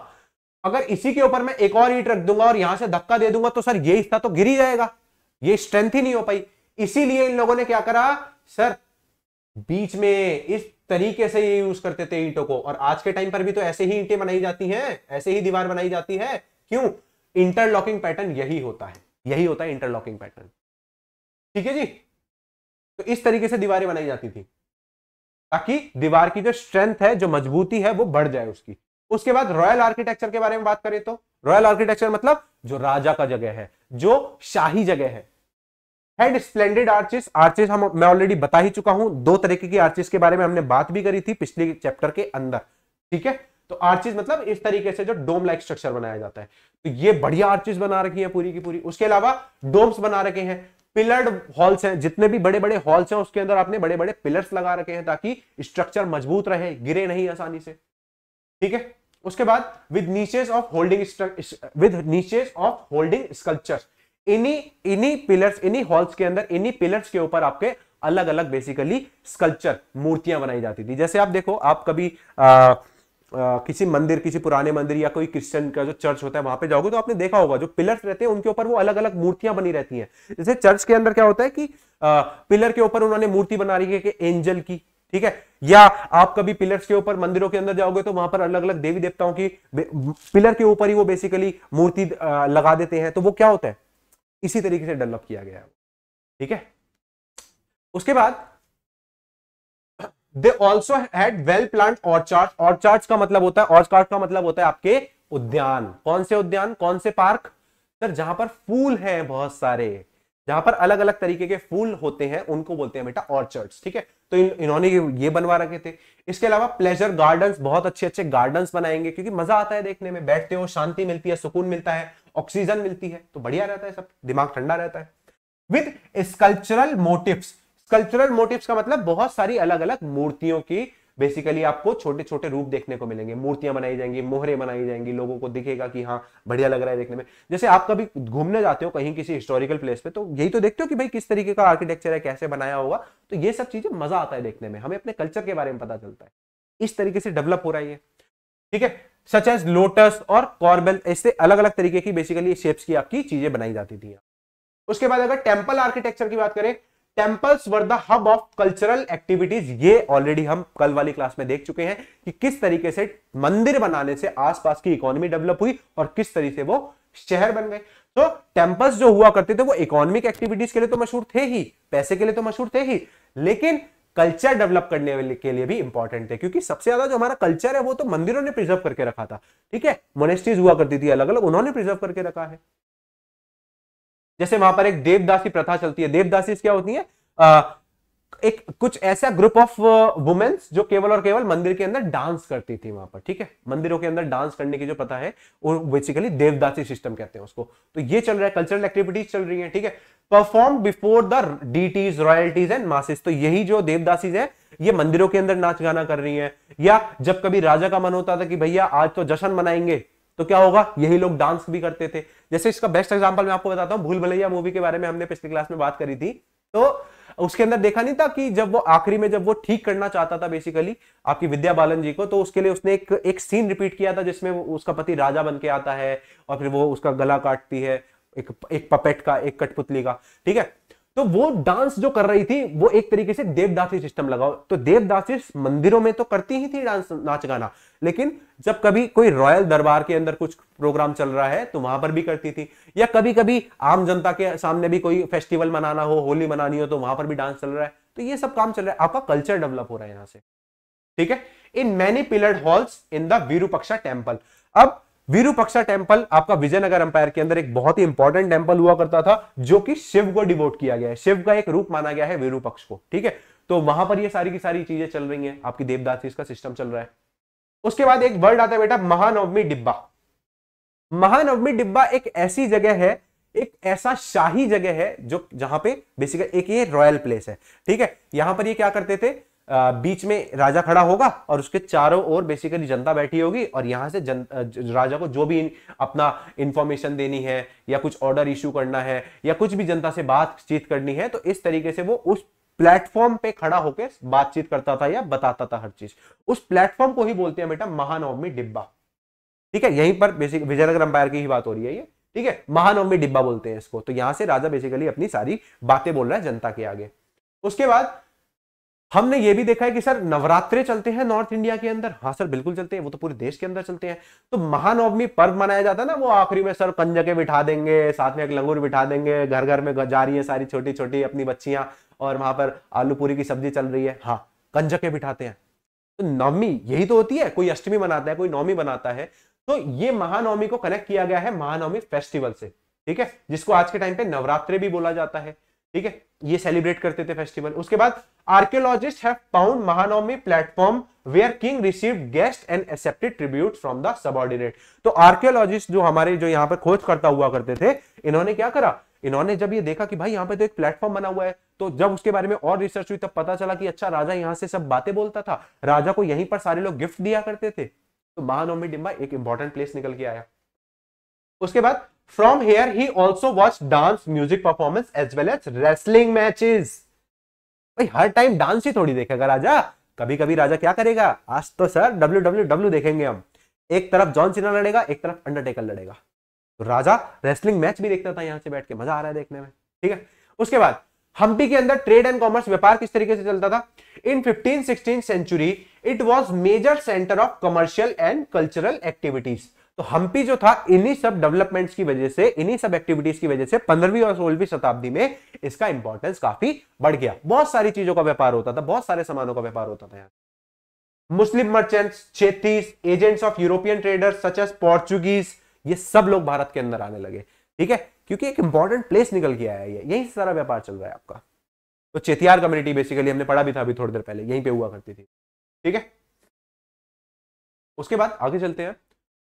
अगर इसी के ऊपर मैं एक और ईट रख दूंगा और यहां से धक्का दे दूंगा तो सर ये हिस्सा तो गिर ही जाएगा ये स्ट्रेंथ ही नहीं हो पाई इसीलिए इन लोगों ने क्या करा सर बीच में इस तरीके से ये यूज करते थे ईंटों को और आज के टाइम पर भी तो ऐसे ही ईंटें बनाई जाती हैं ऐसे ही दीवार बनाई जाती है क्यों इंटरलॉकिंग पैटर्न यही होता है यही होता है इंटरलॉकिंग पैटर्न ठीक है जी तो इस तरीके से दीवारें बनाई जाती थी ताकि दीवार की जो स्ट्रेंथ है जो मजबूती है वो बढ़ जाए उसकी उसके बाद रॉयल आर्किटेक्चर के बारे में बात करें तो रॉयल आर्किटेक्चर मतलब जो राजा का जगह है जो शाही जगह है हेड स्प्लेंडेड आर्चिस आर्चिस हम मैं ऑलरेडी बता ही चुका हूं दो तरीके की आर्चिस के बारे में हमने बात भी करी थी पिछले चैप्टर के अंदर ठीक है तो आर्चिज मतलब इस तरीके से जो डोम लाइक स्ट्रक्चर बनाया जाता है तो ये बढ़िया आर्चिज बना रखी है पूरी की पूरी उसके अलावा डोम्स बना रखे हैं पिलर्ड हॉल्स हैं जितने भी बड़े बड़े हॉल्स हैं उसके अंदर आपने बड़े बड़े पिलर्स लगा रखे हैं ताकि स्ट्रक्चर मजबूत रहे गिरे नहीं आसानी से ठीक है उसके बाद with niches of holding with niches of holding sculpture इन्हीं इन्हीं पिलर्स इन्हीं हॉल्स के अंदर इन्हीं पिलर्स के ऊपर आपके अलग अलग बेसिकली स्कल्पचर मूर्तियां बनाई जाती थी जैसे आप देखो आप कभी आ, किसी मंदिर किसी पुराने मंदिर या कोई क्रिश्चियन का जो चर्च होता है वहां पे जाओगे तो आपने देखा होगा जो पिलर्स रहते हैं उनके ऊपर वो अलग अलग मूर्तियां बनी रहती हैं जैसे चर्च के अंदर क्या होता है कि आ, पिलर के ऊपर उन्होंने मूर्ति बना रही है कि एंजल की ठीक है या आप कभी पिलर्स के ऊपर मंदिरों के अंदर जाओगे तो वहां पर अलग अलग देवी देवताओं की पिलर के ऊपर ही वो बेसिकली मूर्ति लगा देते हैं तो वो क्या होता है इसी तरीके से डेवलप किया गया है ठीक है उसके बाद they also had well planned orchard orchard का मतलब होता है ऑर्चार्ड का मतलब होता है आपके उद्यान कौन से उद्यान कौन से पार्क सर जहां पर फूल हैं बहुत सारे जहां पर अलग अलग तरीके के फूल होते हैं उनको बोलते हैं बेटा ऑर्चर्ड्स ठीक है तो इन, इन्होंने ये बनवा रखे थे इसके अलावा प्लेजर गार्डन बहुत अच्छे अच्छे गार्डन बनाएंगे क्योंकि मजा आता है देखने में बैठते हो शांति मिलती है सुकून मिलता है ऑक्सीजन मिलती है तो बढ़िया रहता है सब दिमाग ठंडा रहता है with sculptural motifs cultural motifs का मतलब बहुत सारी अलग अलग मूर्तियों की बेसिकली आपको छोटे छोटे रूप देखने को मिलेंगे मूर्तियां बनाई जाएंगी मोहरे बनाई जाएंगी लोगों को दिखेगा कि हाँ बढ़िया लग रहा है देखने में जैसे आप कभी घूमने जाते हो कहीं किसी हिस्टोरिकल प्लेस पे तो यही तो देखते हो कि भाई किस तरीके का आर्किटेक्चर है कैसे बनाया होगा तो ये सब चीजें मजा आता है देखने में हमें अपने कल्चर के बारे में पता चलता है इस तरीके से डेवलप हो रहा है ठीक है सच एज लोटस और कॉर्बेल ऐसे अलग अलग तरीके की बेसिकली शेप्स की आपकी चीजें बनाई जाती थी उसके बाद अगर टेम्पल आर्किटेक्चर की बात करें temples were the hub of cultural activities ये ऑलरेडी हम कल वाली क्लास में देख चुके हैं कि किस तरीके से मंदिर बनाने से आसपास की इकोनॉमी डेवलप हुई और किस तरीके से वो शहर बन गए तो टेम्पल्स जो हुआ करते थे वो इकोनॉमिक एक्टिविटीज के लिए तो मशहूर थे ही पैसे के लिए तो मशहूर थे ही लेकिन कल्चर डेवलप करने के लिए भी इंपॉर्टेंट थे क्योंकि सबसे ज्यादा जो हमारा कल्चर है वो तो मंदिरों ने प्रिजर्व करके रखा था ठीक है मोनेस्टीज हुआ करती थी अलग अलग उन्होंने प्रिजर्व करके रखा है जैसे वहां पर एक देवदासी प्रथा चलती है देवदासी क्या होती है आ, एक कुछ ऐसा ग्रुप ऑफ वुमेन्स जो केवल और केवल मंदिर के अंदर डांस करती थी वहां पर ठीक है मंदिरों के अंदर डांस करने की जो पता है वो बेसिकली देवदासी सिस्टम कहते हैं उसको तो ये चल रहा है कल्चरल एक्टिविटीज चल रही है ठीक है perform before the deities royalties and masses तो यही जो देवदासीज है ये मंदिरों के अंदर नाच गाना कर रही है या जब कभी राजा का मन होता था कि भैया आज तो जश्न मनाएंगे तो क्या होगा यही लोग डांस भी करते थे जैसे इसका बेस्ट एग्जाम्पल मैं आपको बताता हूँ भूल भलैया मूवी के बारे में हमने पिछली क्लास में बात करी थी तो उसके अंदर देखा नहीं था कि जब वो आखिरी में जब वो ठीक करना चाहता था बेसिकली आपकी विद्या बालन जी को तो उसके लिए उसने एक एक सीन रिपीट किया था जिसमें उसका पति राजा बन के आता है और फिर वो उसका गला काटती है एक एक पपेट का एक कठपुतली का ठीक है तो वो डांस जो कर रही थी वो एक तरीके से देवदासी सिस्टम लगाओ तो देवदासी मंदिरों में तो करती ही थी डांस नाच गाना लेकिन जब कभी कोई रॉयल दरबार के अंदर कुछ प्रोग्राम चल रहा है तो वहां पर भी करती थी या कभी कभी आम जनता के सामने भी कोई फेस्टिवल मनाना हो होली मनानी हो तो वहां पर भी डांस चल रहा है तो ये सब काम चल रहा है आपका कल्चर डेवलप हो रहा है यहां से ठीक है in many pillar halls in the Virupaksha temple अब विरूपक्षा टेम्पल आपका विजयनगर एम्पायर के अंदर एक बहुत ही इंपॉर्टेंट टेम्पल हुआ करता था जो कि शिव को डिवोट किया गया है शिव का एक रूप माना गया है वीरूपक्ष को ठीक है तो वहां पर ये सारी की सारी चीजें चल रही हैं आपकी देवदासी इसका सिस्टम चल रहा है उसके बाद एक वर्ड आता है बेटा महानवमी डिब्बा महानवमी डिब्बा एक ऐसी जगह है एक ऐसा शाही जगह है जो जहां पे बेसिकली एक ये रॉयल प्लेस है ठीक है यहां पर ये क्या करते थे बीच में राजा खड़ा होगा और उसके चारों ओर बेसिकली जनता बैठी होगी और यहां से जन राजा को जो भी अपना इंफॉर्मेशन देनी है या कुछ ऑर्डर इश्यू करना है या कुछ भी जनता से बातचीत करनी है तो इस तरीके से वो उस प्लेटफॉर्म पे खड़ा होकर बातचीत करता था या बताता था हर चीज उस प्लेटफॉर्म को ही बोलते हैं बेटा महानवमी डिब्बा ठीक है यहीं पर बेसिक विजयनगर अंपायर की ही बात हो रही है ये ठीक है महानवमी डिब्बा बोलते हैं इसको तो यहां से राजा बेसिकली अपनी सारी बातें बोल रहा है जनता के आगे उसके बाद हमने ये भी देखा है कि सर नवरात्रे चलते हैं नॉर्थ इंडिया के अंदर हाँ सर बिल्कुल चलते हैं वो तो पूरे देश के अंदर चलते हैं तो महानवमी पर्व मनाया जाता है ना वो आखिरी में सर कंजके बिठा देंगे साथ में एक लंगूर बिठा देंगे घर घर में जा रही है सारी छोटी छोटी अपनी बच्चियां और वहां पर आलू पूरी की सब्जी चल रही है हाँ कंजके बिठाते हैं तो नवमी यही तो होती है कोई अष्टमी मनाता है कोई नवमी बनाता है तो ये महानवमी को कनेक्ट किया गया है महानवमी फेस्टिवल से ठीक है जिसको आज के टाइम पे नवरात्रे भी बोला जाता है ठीक है ये सेलिब्रेट करते थे फेस्टिवल उसके बाद archaeologist have found Mahanavami platform where king receive guest and accepted tribute from the subordinate तो आर्कियोलॉजिस्ट जो हमारे जो यहाँ पर खोज करता हुआ करते थे इन्होंने क्या करा इन्होंने जब ये देखा कि भाई यहाँ पे तो एक प्लेटफॉर्म बना हुआ है तो जब उसके बारे में और रिसर्च हुई तब पता चला कि अच्छा राजा यहाँ से सब बातें बोलता था राजा को यहीं पर सारे लोग गिफ्ट दिया करते थे तो महानवमी डिम्बा एक इंपॉर्टेंट प्लेस निकल के आया उसके बाद from here he also watch dance music performance as well as wrestling matches. भाई हर टाइम डांस ही थोड़ी देखेगा राजा कभी कभी राजा क्या करेगा आज तो सर डब्ल्यू डब्ल्यू डब्ल्यू देखेंगे हम एक तरफ जॉन सीना लड़ेगा एक तरफ अंडरटेकर लड़ेगा तो राजा रेसलिंग मैच भी देखता था यहां से बैठ के मजा आ रहा है देखने में ठीक है उसके बाद हम्पी के अंदर ट्रेड एंड कॉमर्स व्यापार किस तरीके से चलता था in fifteen sixteen century it was major centre of commercial and cultural activities तो हम्पी जो था इन्हीं सब डेवलपमेंट्स की वजह से इन्हीं सब एक्टिविटीज की वजह से पंद्रहवीं और सोलहवीं शताब्दी में इसका इंपॉर्टेंस काफी बढ़ गया बहुत सारी चीजों का व्यापार होता था बहुत सारे सामानों का व्यापार होता था यहाँ Muslim merchants Chettis agents of European traders such as Portuguese ये सब लोग भारत के अंदर आने लगे ठीक है क्योंकि एक इंपॉर्टेंट प्लेस निकल के आया है यहीं सारा व्यापार चल रहा है आपका तो चेतियार कम्युनिटी बेसिकली हमने पढ़ा भी था अभी थोड़ी देर पहले यहीं पे हुआ करती थी ठीक है उसके बाद आगे चलते हैं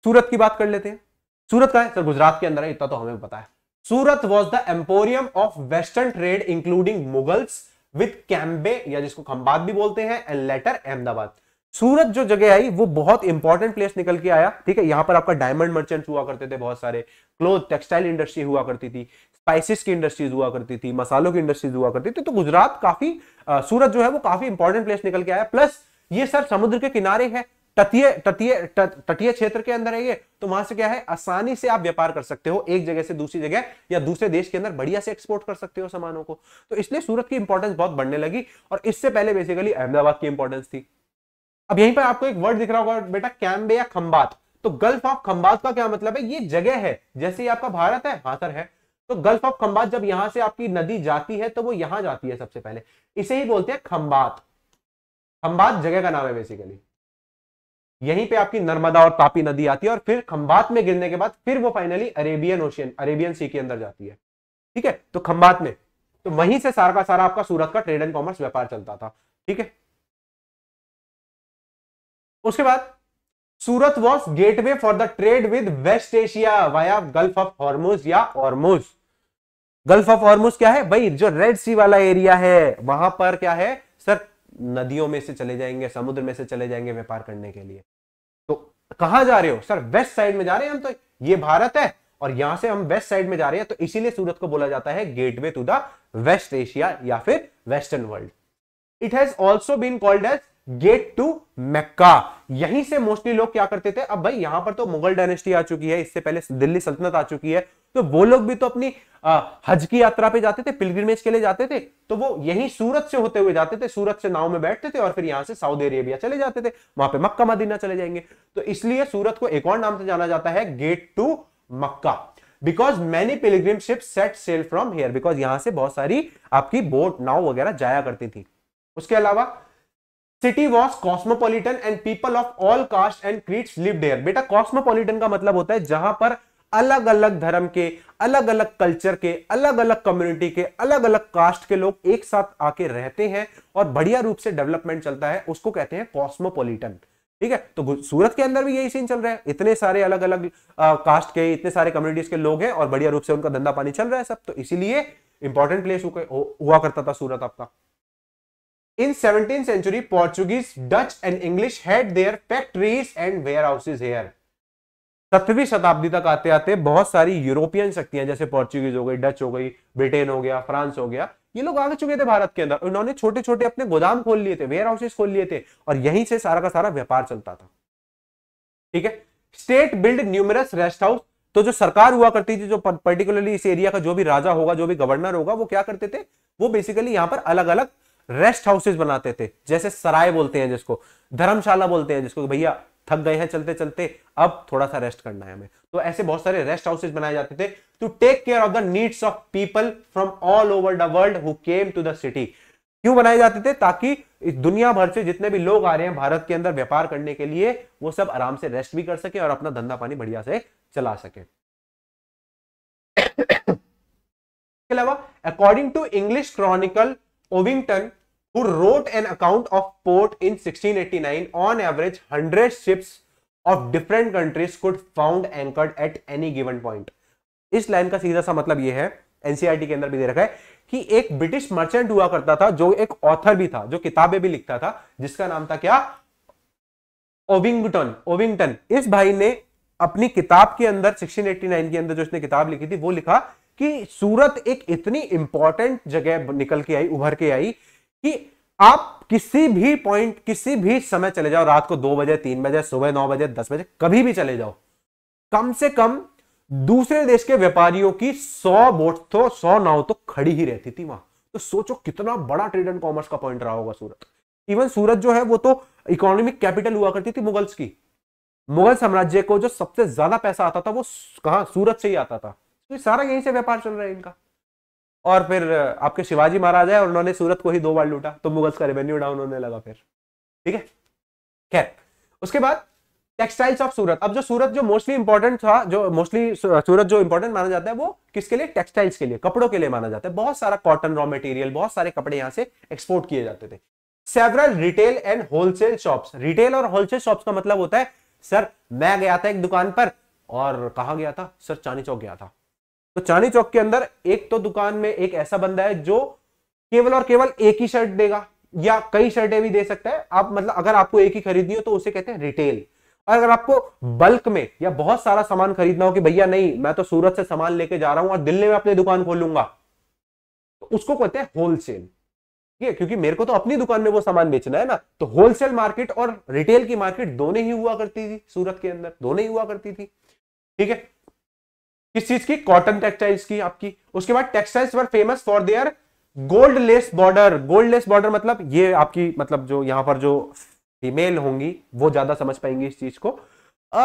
सूरत की बात कर लेते हैं सूरत का है सर गुजरात के अंदर है इतना तो हमें पता है Surat was the emporium of western trade including Mughals with Cambay या जिसको खम्बात भी बोलते हैं एंड लेटर अहमदाबाद सूरत जो जगह आई वो बहुत इंपॉर्टेंट प्लेस निकल के आया ठीक है यहां पर आपका डायमंड मर्चेंट्स हुआ करते थे बहुत सारे क्लोथ टेक्सटाइल इंडस्ट्री हुआ करती थी स्पाइसेस की इंडस्ट्रीज हुआ करती थी मसालों की इंडस्ट्रीज हुआ करती थी तो गुजरात काफी आ, सूरत जो है वो काफी इंपॉर्टेंट प्लेस निकल के आया प्लस ये सर समुद्र के किनारे है तटीय तटीय तटीय क्षेत्र के अंदर है ये तो वहां से क्या है आसानी से आप व्यापार कर सकते हो एक जगह से दूसरी जगह या दूसरे देश के अंदर बढ़िया से एक्सपोर्ट कर सकते हो सामानों को तो इसलिए सूरत की इंपॉर्टेंस बहुत बढ़ने लगी और इससे पहले बेसिकली अहमदाबाद की इंपॉर्टेंस थी अब यहीं पर आपको एक वर्ड दिख रहा होगा बेटा कैम्बे या खम्बात तो गल्फ ऑफ खम्बात का क्या मतलब है ये जगह है जैसे ही आपका भारत है हाथर है तो गल्फ ऑफ खम्बात जब यहां से आपकी नदी जाती है तो वो यहां जाती है सबसे पहले इसे ही बोलते हैं खम्बात खम्बात जगह का नाम है बेसिकली यहीं पे आपकी नर्मदा और तापी नदी आती है और फिर खंबात में गिरने के बाद फिर वो finally Arabian ocean Arabian sea के अंदर जाती है ठीक है तो खंबात में तो वहीं से सारा का सारा आपका सूरत का ट्रेड एंड कॉमर्स व्यापार चलता था ठीक है उसके बाद Surat was gateway for the trade with West Asia via Gulf of Hormuz या ऑर्मोज गल्फ ऑफ हॉर्मोज क्या है भाई जो रेड सी वाला एरिया है वहां पर क्या है सर नदियों में से चले जाएंगे समुद्र में से चले जाएंगे व्यापार करने के लिए तो कहां जा रहे हो सर वेस्ट साइड में जा रहे हैं हम तो ये भारत है और यहां से हम वेस्ट साइड में जा रहे हैं तो इसीलिए सूरत को बोला जाता है gateway to the West Asia या फिर western world it has also been called as gate to Mecca यहीं से मोस्टली लोग क्या करते थे अब भाई यहां पर तो मुगल डायनेस्टी आ चुकी है इससे पहले दिल्ली सल्तनत आ चुकी है तो वो लोग भी तो अपनी आ, हज की यात्रा पे जाते थे पिलग्रिमेज के लिए जाते थे तो वो यहीं सूरत से होते हुए जाते थे सूरत से नाव में बैठते थे और फिर यहां से सऊदी अरेबिया चले जाते थे वहां पे मक्का मदीना चले जाएंगे तो इसलिए सूरत को एक और नाम से जाना जाता है gate to Mecca because many pilgrim ship set sail from here because यहां से बहुत सारी आपकी बोट नाव वगैरह जाया करती थी उसके अलावा city was cosmopolitan and people of all caste and creed live there बेटा कॉस्मोपोलिटन का मतलब होता है जहां पर अलग अलग धर्म के अलग अलग कल्चर के अलग अलग कम्युनिटी के अलग अलग कास्ट के लोग एक साथ आके रहते हैं और बढ़िया रूप से डेवलपमेंट चलता है उसको कहते हैं कॉस्मोपोलिटन ठीक है तो सूरत के अंदर भी यही सीन चल रहा है इतने सारे अलग अलग आ, कास्ट के इतने सारे कम्युनिटीज के लोग हैं और बढ़िया रूप से उनका धंधा पानी चल रहा है सब तो इसीलिए इंपॉर्टेंट प्लेस हुआ करता था सूरत आपका in In 17th century, Portuguese, Dutch and English had their factories and warehouses here सत्रहवीं शताब्दी तक आते आते बहुत सारी यूरोपियन शक्तियां जैसे पोर्चुगीज हो गई डच हो गई ब्रिटेन हो गया फ्रांस हो गया ये लोग आ चुके थे भारत के अंदर उन्होंने छोटे छोटे अपने गोदाम खोल लिए थे वेयर हाउसेज खोल लिए थे और यहीं से सारा का सारा व्यापार चलता था ठीक है state build numerous rest house तो जो सरकार हुआ करती थी जो पर्टिकुलरली इस एरिया का जो भी राजा होगा जो भी गवर्नर होगा वो क्या करते थे वो बेसिकली यहाँ पर अलग अलग रेस्ट हाउसेज बनाते थे जैसे सराय बोलते हैं जिसको धर्मशाला बोलते हैं जिसको भैया थक गए हैं चलते चलते अब थोड़ा सा रेस्ट करना है हमें तो ऐसे बहुत सारे रेस्ट हाउसेज बनाए जाते थे to take care of the needs of people from all over the world who came to the city क्यों बनाए जाते थे ताकि इस दुनिया भर से जितने भी लोग आ रहे हैं भारत के अंदर व्यापार करने के लिए वो सब आराम से रेस्ट भी कर सके और अपना धंधा पानी बढ़िया से चला सके अलावा according to English chronicler Ovington who wrote an account of port in 1689 on average 100 ships of different countries could found anchored at any given point इस लाइन का सीधा सा मतलब यह है एनसीईआरटी e के अंदर भी दे रखा है कि एक ब्रिटिश मर्चेंट हुआ करता था जो एक ऑथर भी था जो किताबें भी लिखता था जिसका नाम था क्या ओविंगटन ओविंगटन इस भाई ने अपनी किताब के अंदर 1689 के अंदर जो इसने किताब लिखी थी वो लिखा कि सूरत एक इतनी इंपॉर्टेंट जगह निकल के आई उभर के आई कि आप किसी भी पॉइंट किसी भी समय चले जाओ रात को दो बजे तीन बजे सुबह नौ बजे दस बजे कभी भी चले जाओ कम से कम दूसरे देश के व्यापारियों की सौ बोट तो सौ नाव तो खड़ी ही रहती थी वहां तो सोचो कितना बड़ा ट्रेड एंड कॉमर्स का पॉइंट रहा होगा सूरत इवन सूरत जो है वो तो इकोनॉमिक कैपिटल हुआ करती थी मुगल्स की मुगल साम्राज्य को जो सबसे ज्यादा पैसा आता था वो कहा सूरत से ही आता था तो सारा यहीं से व्यापार चल रहा है इनका और फिर आपके शिवाजी महाराज है और उन्होंने सूरत को ही दो बार लूटा तो मुगल्स का रेवेन्यू डाउन होने लगा फिर ठीक है खैर उसके बाद टेक्सटाइल्स ऑफ सूरत अब जो सूरत जो मोस्टली इंपॉर्टेंट था जो मोस्टली सूरत जो इंपॉर्टेंट माना जाता है वो किसके लिए टेक्सटाइल्स के लिए कपड़ों के लिए माना जाता है बहुत सारा कॉटन रॉ मटेरियल बहुत सारे कपड़े यहाँ से एक्सपोर्ट किए जाते थे several retail and wholesale shops retail और होलसेल शॉप्स का मतलब होता है सर मैं गया था एक दुकान पर और कहा गया था सर चांदी चौक गया था तो चांदी चौक के अंदर एक तो दुकान में एक ऐसा बंदा है जो केवल और केवल एक ही शर्ट देगा या कई शर्टें भी दे सकता है आप मतलब अगर आपको एक ही खरीदनी हो तो उसे कहते हैं रिटेल और अगर आपको बल्क में या बहुत सारा सामान खरीदना हो कि भैया नहीं मैं तो सूरत से सामान लेके जा रहा हूं और दिल्ली में अपनी दुकान खोलूंगा तो उसको कहते हैं होलसेल ठीक है क्योंकि मेरे को तो अपनी दुकान में वो सामान बेचना है ना तो होलसेल मार्केट और रिटेल की मार्केट दोनों ही हुआ करती थी सूरत के अंदर दोनों ही हुआ करती थी ठीक है किस चीज की कॉटन टेक्सटाइल्स की आपकी उसके बाद textiles were famous for their gold lace border gold lace border मतलब ये आपकी मतलब जो यहां पर जो फीमेल होंगी वो ज्यादा समझ पाएंगी इस चीज को आ,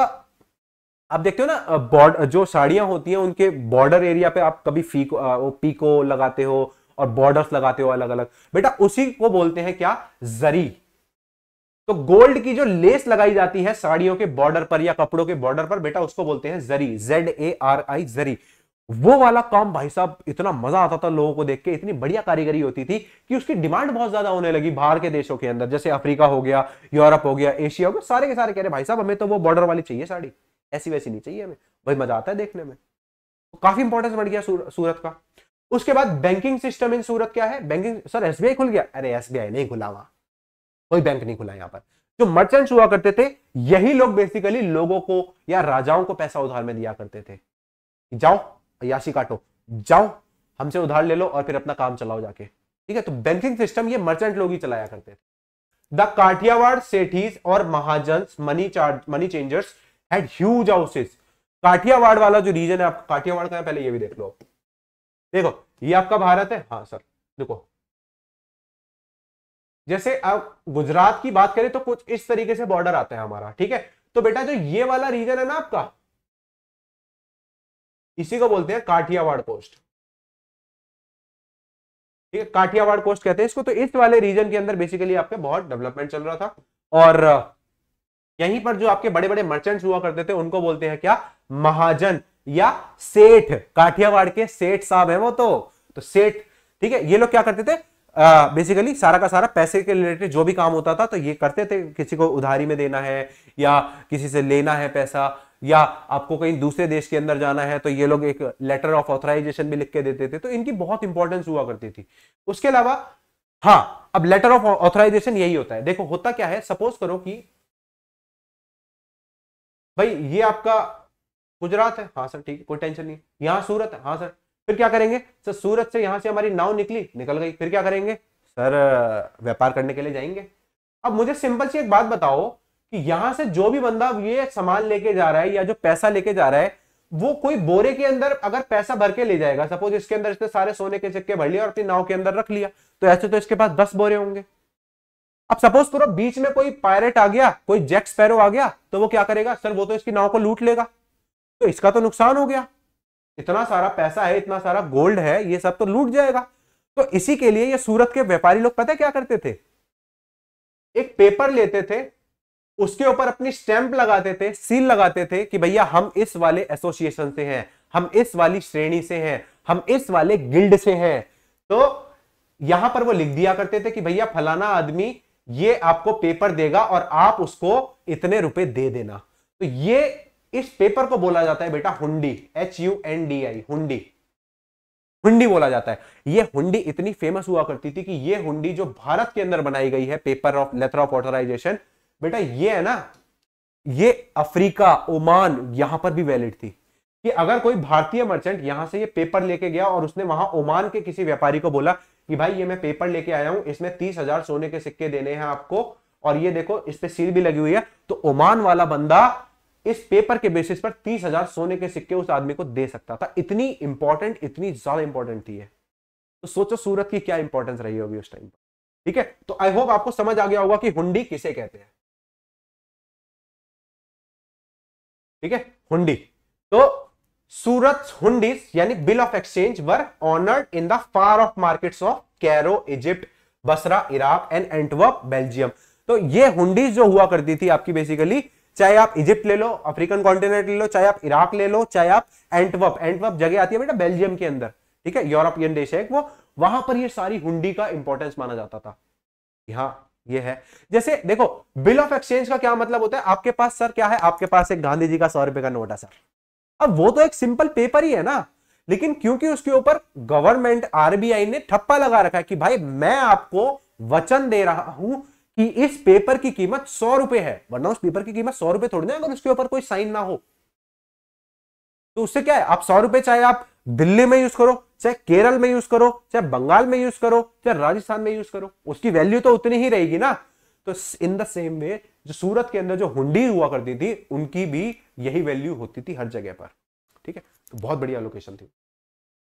आप देखते हो ना बॉर्डर जो साड़ियां होती हैं उनके बॉर्डर एरिया पे आप कभी फीको आ, वो पीको लगाते हो और बॉर्डर्स लगाते हो अलग अलग बेटा उसी को बोलते हैं क्या जरी तो गोल्ड की जो लेस लगाई जाती है साड़ियों के बॉर्डर पर या कपड़ों के बॉर्डर पर बेटा उसको बोलते हैं जरी जेड ए आर आई जरी वो वाला काम भाई साहब इतना मजा आता था लोगों को देख के इतनी बढ़िया कारीगरी होती थी कि उसकी डिमांड बहुत ज्यादा होने लगी बाहर के देशों के अंदर जैसे अफ्रीका हो गया यूरोप हो गया एशिया हो गया सारे के सारे कह रहे भाई साहब हमें तो वो बॉर्डर वाली चाहिए साड़ी ऐसी वैसी नहीं चाहिए हमें भाई मजा आता है देखने में तो काफी इंपॉर्टेंस बढ़ गया सूरत का उसके बाद बैंकिंग सिस्टम इन सूरत क्या है बैंकिंग सर एसबीआई खुल गया अरे एसबीआई नहीं खुला हुआ कोई बैंक नहीं खुला यहाँ पर जो मर्चेंट्स हुआ करते थे यही लोग बेसिकली लोगों को या राजाओं को पैसा उधार में दिया करते थे जाओ याशी काटो जाओ हमसे उधार ले लो और फिर अपना काम चलाओ जाके ठीक है तो बैंकिंग सिस्टम ये मर्चेंट लोग ही चलाया करते थे द काठियावाड़ सेठीज और mahajan money charge money changers had huge houses Kathiawad वाला जो रीजन है आपका काठियावाड़ का है पहले ये भी देख लो देखो ये आपका भारत है हाँ सर देखो जैसे अब गुजरात की बात करें तो कुछ इस तरीके से बॉर्डर आता है हमारा ठीक है तो बेटा जो ये वाला रीजन है ना आपका इसी को बोलते हैं काठियावाड़ कोस्ट ठीक है काठियावाड़ कोस्ट कहते हैं इसको तो इस वाले रीजन के अंदर बेसिकली आपके बहुत डेवलपमेंट चल रहा था और यहीं पर जो आपके बड़े बड़े मर्चेंट्स हुआ करते थे उनको बोलते हैं क्या महाजन या सेठ काठियावाड़ के सेठ साहब है वो तो, तो सेठ ठीक है ये लोग क्या करते थे बेसिकली सारा का सारा पैसे के रिलेटेड जो भी काम होता था तो ये करते थे किसी को उधारी में देना है या किसी से लेना है पैसा या आपको कहीं दूसरे देश के अंदर जाना है तो ये लोग एक लेटर ऑफ ऑथराइजेशन भी लिख के देते थे तो इनकी बहुत इंपॉर्टेंस हुआ करती थी उसके अलावा हाँ अब लेटर ऑफ ऑथराइजेशन यही होता है देखो होता क्या है सपोज करो कि भाई ये आपका गुजरात है हाँ सर ठीक है कोई टेंशन नहीं यहां सूरत है हाँ सर फिर क्या करेंगे सर सूरत से यहां से हमारी नाव निकली निकल गई फिर क्या करेंगे सर व्यापार करने के लिए जाएंगे अब मुझे सिंपल सी एक बात बताओ कि यहां से जो भी बंदा ये सामान लेके जा रहा है या जो पैसा लेके जा रहा है वो कोई बोरे के अंदर अगर पैसा भर के ले जाएगा सपोज इसके अंदर इसने सारे सोने के सिक्के भर लिए और अपनी नाव के अंदर रख लिया तो ऐसे तो इसके पास दस बोरे होंगे अब सपोज करो बीच में कोई पायरेट आ गया कोई जैक स्पैरो आ गया तो वो क्या करेगा सर वो तो इसकी नाव को लूट लेगा तो इसका तो नुकसान हो गया इतना सारा पैसा है इतना सारा गोल्ड है ये सब तो लूट जाएगा तो इसी के लिए ये सूरत के व्यापारी लोग पता क्या करते थे एक पेपर लेते थे उसके ऊपर अपनी स्टैंप लगाते थे सील लगाते थे कि भैया हम इस वाले एसोसिएशन से हैं हम इस वाली श्रेणी से हैं हम इस वाले गिल्ड से हैं तो यहां पर वो लिख दिया करते थे कि भैया फलाना आदमी ये आपको पेपर देगा और आप उसको इतने रुपए दे देना तो ये इस पेपर को बोला जाता है बेटा hundi H U N D I hundi hundi बोला जाता है ये हुंडी इतनी फेमस हुआ करती थी कि ये हुंडी जो भारत के अंदर बनाई गई है paper of letter of authorisation बेटा ये है ना ये अफ्रीका ओमान यहां पर भी वैलिड थी कि अगर कोई भारतीय मर्चेंट यहां से ये पेपर लेके गया और उसने वहां ओमान के किसी व्यापारी को बोला कि भाई ये मैं पेपर लेके आया हूं इसमें तीस हजार सोने के सिक्के देने हैं आपको और ये देखो इस पर सील भी लगी हुई है तो ओमान वाला बंदा इस पेपर के बेसिस पर तीस हजार सोने के सिक्के उस आदमी को दे सकता था इतनी इंपॉर्टेंट इतनी ज्यादा इंपॉर्टेंट थी है तो सोचो सूरत की क्या इंपॉर्टेंस रही होगी उस टाइम पर ठीक है तो आई होप आपको समझ आ गया होगा कि हुंडी किसे कहते हैं ठीक है हुंडी तो सूरत हुंडी यानी bill of exchange were honoured in the far of market of Cairo Egypt Basra Iraq and Antwerp Belgium तो ये हुंडी जो हुआ करती थी आपकी बेसिकली चाहे आप इजिप्ट ले लो अफ्रीकन कॉन्टिनेंट ले लो चाहे आप इराक ले लो चाहे आप एंटवर्प एंटवर्प जगह आती है बेटा बेल्जियम के अंदर ठीक है यूरोपियन देश है वो वहां पर ये सारी हुंडी का इंपॉर्टेंस माना जाता था यहां ये है जैसे देखो बिल ऑफ एक्सचेंज का क्या मतलब होता है आपके पास सर क्या है आपके पास एक गांधी जी का सौ रुपए का नोट है सर अब वो तो एक सिंपल पेपर ही है ना लेकिन क्योंकि उसके ऊपर गवर्नमेंट आरबीआई ने ठप्पा लगा रखा है कि भाई मैं आपको वचन दे रहा हूं कि इस पेपर की कीमत सौ रुपए है वरना उस पेपर की कीमत सौ रुपए थोड़ी ना अगर उसके ऊपर कोई साइन ना हो तो उससे क्या है आप सौ रुपए चाहे आप दिल्ली में यूज करो चाहे केरल में यूज करो चाहे बंगाल में यूज करो चाहे राजस्थान में यूज करो उसकी वैल्यू तो उतनी ही रहेगी ना तो इन द सेम वे जो सूरत के अंदर जो हुंडी हुआ करती थी उनकी भी यही वैल्यू होती थी हर जगह पर ठीक है तो बहुत बढ़िया लोकेशन थी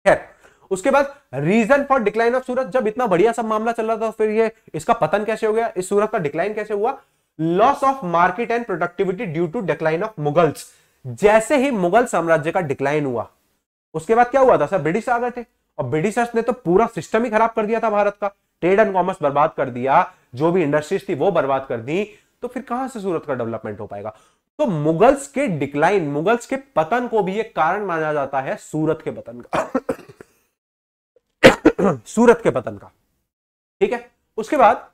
खैर उसके बाद reason for decline of Surat जब इतना बढ़िया सब मामला चल रहा था फिर ये इसका पतन कैसे हो गया इस सूरत का डिक्लाइन कैसे हुआ loss of market and productivity due to decline of Mughals जैसे ही मुगल साम्राज्य का डिक्लाइन हुआ उसके बाद क्या हुआ था सर ब्रिटिश आ गए थे और ब्रिटिशर्स ने तो पूरा सिस्टम ही खराब कर दिया था भारत का ट्रेड एंड कॉमर्स बर्बाद कर दिया जो भी इंडस्ट्रीज थी वो बर्बाद कर दी तो फिर कहां से सूरत का डेवलपमेंट हो पाएगा तो मुगल्स के डिक्लाइन मुगल्स के पतन को भी एक कारण माना जाता है सूरत के पतन का सूरत के पतन का ठीक है उसके बाद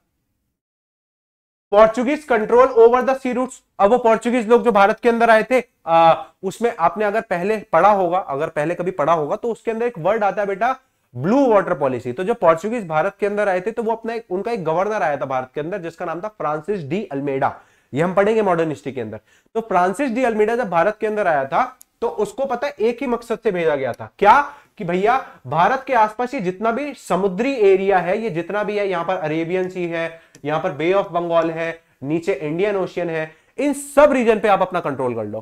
Portuguese control over the sea routes अब वो पोर्चुगीज लोग जो भारत के अंदर आए थे आ, उसमें आपने अगर पहले पढ़ा होगा अगर पहले कभी पढ़ा होगा तो उसके अंदर एक वर्ड आता है बेटा ब्लू वाटर पॉलिसी तो जो पोर्चुगीज भारत के अंदर आए थे तो वो अपना एक, उनका एक गवर्नर आया था भारत के अंदर जिसका नाम था फ्रांसिस डी अल्मेडा ये हम पढ़ेंगे मॉडर्न हिस्ट्री के अंदर तो फ्रांसिस डी अल्मेडा जब भारत के अंदर आया था तो उसको पता एक ही मकसद से भेजा गया था क्या कि भैया भारत के आसपास ये जितना भी समुद्री एरिया है ये जितना भी है यहां पर अरेबियन सी है यहां पर बे ऑफ बंगाल है नीचे इंडियन ओशियन है इन सब रीजन पे आप अपना कंट्रोल कर लो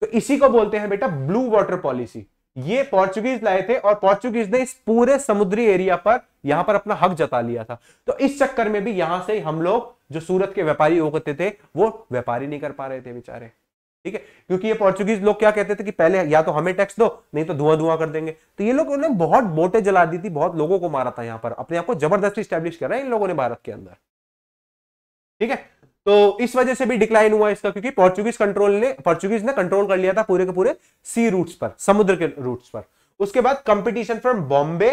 तो इसी को बोलते हैं बेटा ब्लू वाटर पॉलिसी ये पोर्चुगीज लाए थे और पोर्चुगीज ने इस पूरे समुद्री एरिया पर यहां पर अपना हक जता लिया था तो इस चक्कर में भी यहां से हम लोग जो सूरत के व्यापारी होते थे वो व्यापारी नहीं कर पा रहे थे बेचारे ठीक है क्योंकि ये पोर्चुगीज लोग क्या कहते थे कि पहले या तो हमें टैक्स दो नहीं तो धुआं धुआं कर देंगे तो ये लोग उन्होंने मतलब बहुत बोटे जला दी थी बहुत लोगों को मारा था यहाँ पर अपने आप को जबरदस्ती स्टैब्लिश कर करा इन लोगों ने भारत के अंदर ठीक है तो इस वजह से भी डिक्लाइन हुआ इसका क्योंकि पोर्चुगीज कंट्रोल ने पोर्चुगीज ने कंट्रोल कर लिया था पूरे के पूरे सी रूट्स पर समुद्र के रूट्स पर उसके बाद कंपटीशन फ्रॉम बॉम्बे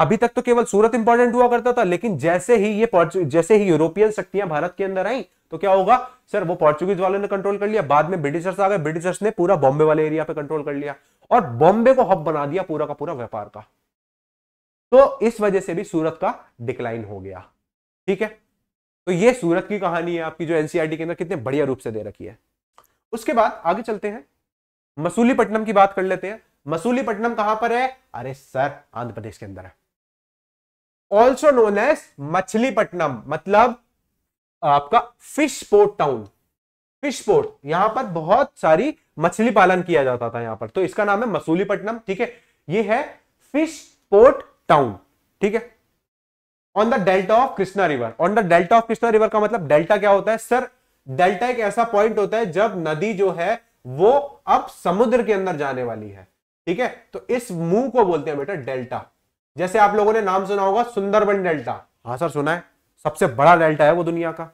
अभी तक तो केवल सूरत इंपॉर्टेंट हुआ करता था लेकिन जैसे ही ये जैसे ही यूरोपियन शक्तियां भारत के अंदर आई तो क्या होगा सर वो पोर्चुगीज वालों ने कंट्रोल कर लिया बाद में ब्रिटिशर्स आ गए ब्रिटिशर्स ने पूरा बॉम्बे वाले एरिया पे कंट्रोल कर लिया और बॉम्बे को हब बना दिया पूरा का पूरा व्यापार का तो इस वजह से भी सूरत का डिक्लाइन हो गया ठीक है तो ये सूरत की कहानी है आपकी जो एनसीआरटी e के अंदर कितने बढ़िया रूप से दे रखी है उसके बाद आगे चलते हैं मसूलीपट्टनम की बात कर लेते हैं मसूलीपट्टनम कहां पर है अरे सर आंध्र प्रदेश के अंदर है ऑल्सो नोन एस मछलीपट्टनम मतलब आपका fish port town fish port यहां पर बहुत सारी मछली पालन किया जाता था यहां पर तो इसका नाम है मसूलीपट्टनम ठीक है ये है फिश पोर्ट टाउन ठीक है on the delta of Krishna river on the delta of Krishna river का मतलब डेल्टा क्या होता है सर डेल्टा एक ऐसा पॉइंट होता है जब नदी जो है वो अब समुद्र के अंदर जाने वाली है ठीक है तो इस मुंह को बोलते हैं बेटा डेल्टा जैसे आप लोगों ने नाम सुना होगा सुंदरबन डेल्टा हाँ सर सुना है सबसे बड़ा डेल्टा है वो दुनिया का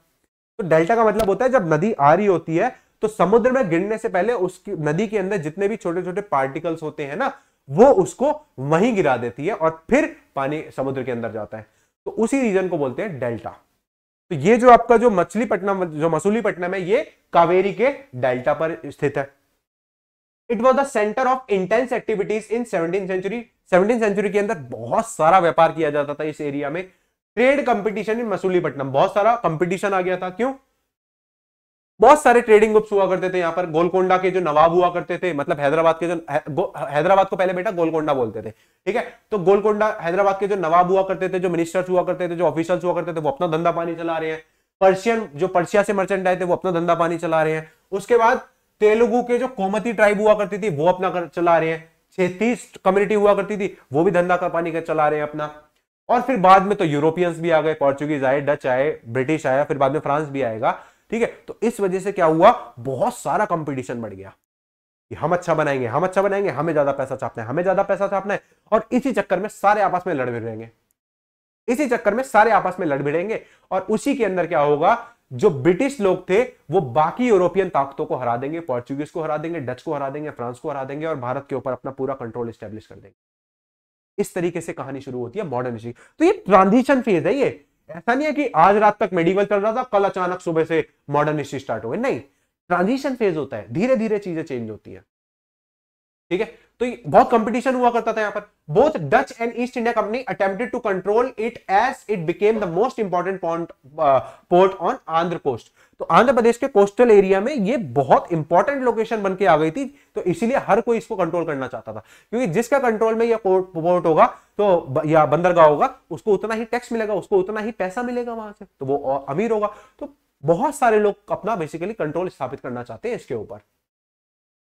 तो डेल्टा का मतलब होता है जब नदी आ रही होती है तो समुद्र में गिरने से पहले उसकी नदी के अंदर जितने भी छोटे छोटे पार्टिकल्स होते हैं ना वो उसको वहीं गिरा देती है और फिर पानी समुद्र के अंदर जाता है तो उसी रीजन को बोलते हैं डेल्टा तो ये जो आपका जो मछलीपट्टनम जो मसूलीपट्टनम है ये कावेरी के डेल्टा पर स्थित है it was the centre of intense activities in seventeen century seventeen century के अंदर बहुत सारा व्यापार किया जाता था इस एरिया में ट्रेड कंपटीशन इन मसूलीपट्टनम बहुत सारा कंपटीशन आ गया था क्यों बहुत सारे ट्रेडिंग ग्रुप्स हुआ करते थे यहाँ पर गोलकोंडा के जो नवाब हुआ करते थे मतलब हैदराबाद के जो हैदराबाद को पहले बेटा गोलकोंडा बोलते थे ठीक है तो गोलकोंडा हैदराबाद के जो नवाब हुआ करते थे जो मिनिस्टर्स हुआ करते थे जो ऑफिसर्स हुआ करते थे वो अपना धंधा पानी चला रहे हैं पर्शियन जो पर्शिया से मर्चेंट आए थे वो अपना धंधा पानी चला रहे हैं उसके बाद तेलुगु के जो कोमती ट्राइब हुआ करती थी वो अपना चला रहे हैं छत्तीस कम्युनिटी हुआ करती थी वो भी धंधा का पानी का चला रहे हैं अपना और फिर बाद में तो यूरोपियंस भी आ गए पोर्चुगीज आए डच आए ब्रिटिश आया फिर बाद में फ्रांस भी आएगा ठीक है तो इस वजह से क्या हुआ बहुत सारा कंपटीशन बढ़ गया कि हम अच्छा बनाएंगे हम अच्छा बनाएंगे हमें ज्यादा पैसा छापना है हमें ज्यादा पैसा छापना है और इसी चक्कर में सारे आपस में लड़ भिड़ेंगे इसी चक्कर में सारे आपस में लड़ भिड़ेंगे और उसी के अंदर क्या होगा जो ब्रिटिश लोग थे वो बाकी यूरोपियन ताकतों को हरा देंगे पोर्चुगीज को हरा देंगे डच को हरा देंगे फ्रांस को हरा देंगे और भारत के ऊपर अपना पूरा कंट्रोल स्टेब्लिश कर देंगे इस तरीके से कहानी शुरू होती है मॉडर्न हिस्ट्री तो ये ट्रांजिशन फेज है ये ऐसा नहीं है कि आज रात तक मेडिवल चल रहा था कल अचानक सुबह से मॉडर्न हिस्ट्री स्टार्ट हो गई नहीं ट्रांजिशन फेज होता है धीरे धीरे चीजें चेंज होती है ठीक है तो बहुत कंपटीशन हुआ करता था यहां पर both Dutch and East India company attempted to control it as it became the most important point port on Andhra coast तो आंध्र प्रदेश के कोस्टल एरिया में ये बहुत इंपॉर्टेंट लोकेशन बनकर आ गई थी तो इसीलिए हर कोई इसको कंट्रोल करना चाहता था क्योंकि जिसका कंट्रोल में यह पोर्ट होगा तो या बंदरगाह होगा उसको उतना ही टैक्स मिलेगा उसको उतना ही पैसा मिलेगा वहां से तो वो अमीर होगा तो बहुत सारे लोग अपना बेसिकली कंट्रोल स्थापित करना चाहते हैं इसके ऊपर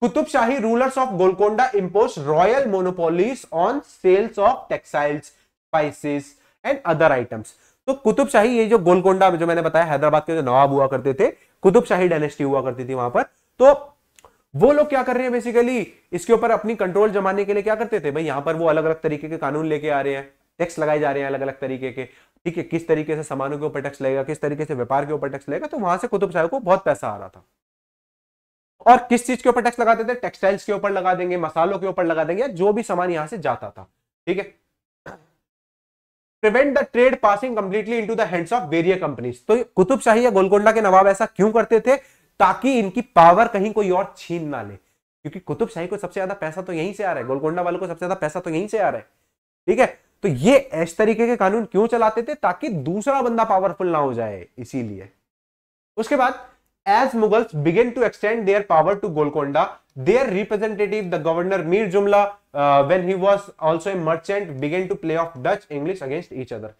Qutb Shahi rulers of Golconda impose royal monopolies on sales of textiles, spices and other items तो कुतुबशाही ये जो गोलकोंडा जो मैंने बताया हैदराबाद के जो नवाब हुआ करते थे कुतुबशाही डायनेस्टी हुआ करती थी वहां पर तो वो लोग क्या कर रहे हैं बेसिकली इसके ऊपर अपनी कंट्रोल जमाने के लिए क्या करते थे भाई यहाँ पर वो अलग अलग तरीके के कानून लेके आ रहे हैं टैक्स लगाए जा रहे हैं अलग अलग तरीके के ठीक है किस तरीके से सामानों के ऊपर टैक्स लगेगा किस तरीके से व्यापार के ऊपर टैक्स लगेगा तो वहां से कुतुब शाह को बहुत पैसा आ रहा था और किस चीज के ऊपर टैक्स लगाते थे टेक्सटाइल्स के ऊपर लगा देंगे मसालों के ऊपर लगा देंगे जो भी सामान यहां से जाता था ठीक है prevent the trade passing completely into the hands of various companies तो कुतुबशाही या गोलकोंडा के नवाब ऐसा क्यों करते थे ताकि इनकी पावर कहीं कोई और छीन ना ले क्योंकि कुतुबशाही को सबसे ज्यादा पैसा तो यहीं से आ रहा है गोलकोंडा वालों को सबसे ज्यादा पैसा तो यहीं से आ रहा है ठीक है तो ये ऐसे तरीके के कानून क्यों चलाते थे ताकि दूसरा बंदा पावरफुल ना हो जाए इसीलिए उसके बाद as Mughals began to extend their power to Golconda their representative the governor Mir Jumla when he was also a merchant began to play off Dutch English against each other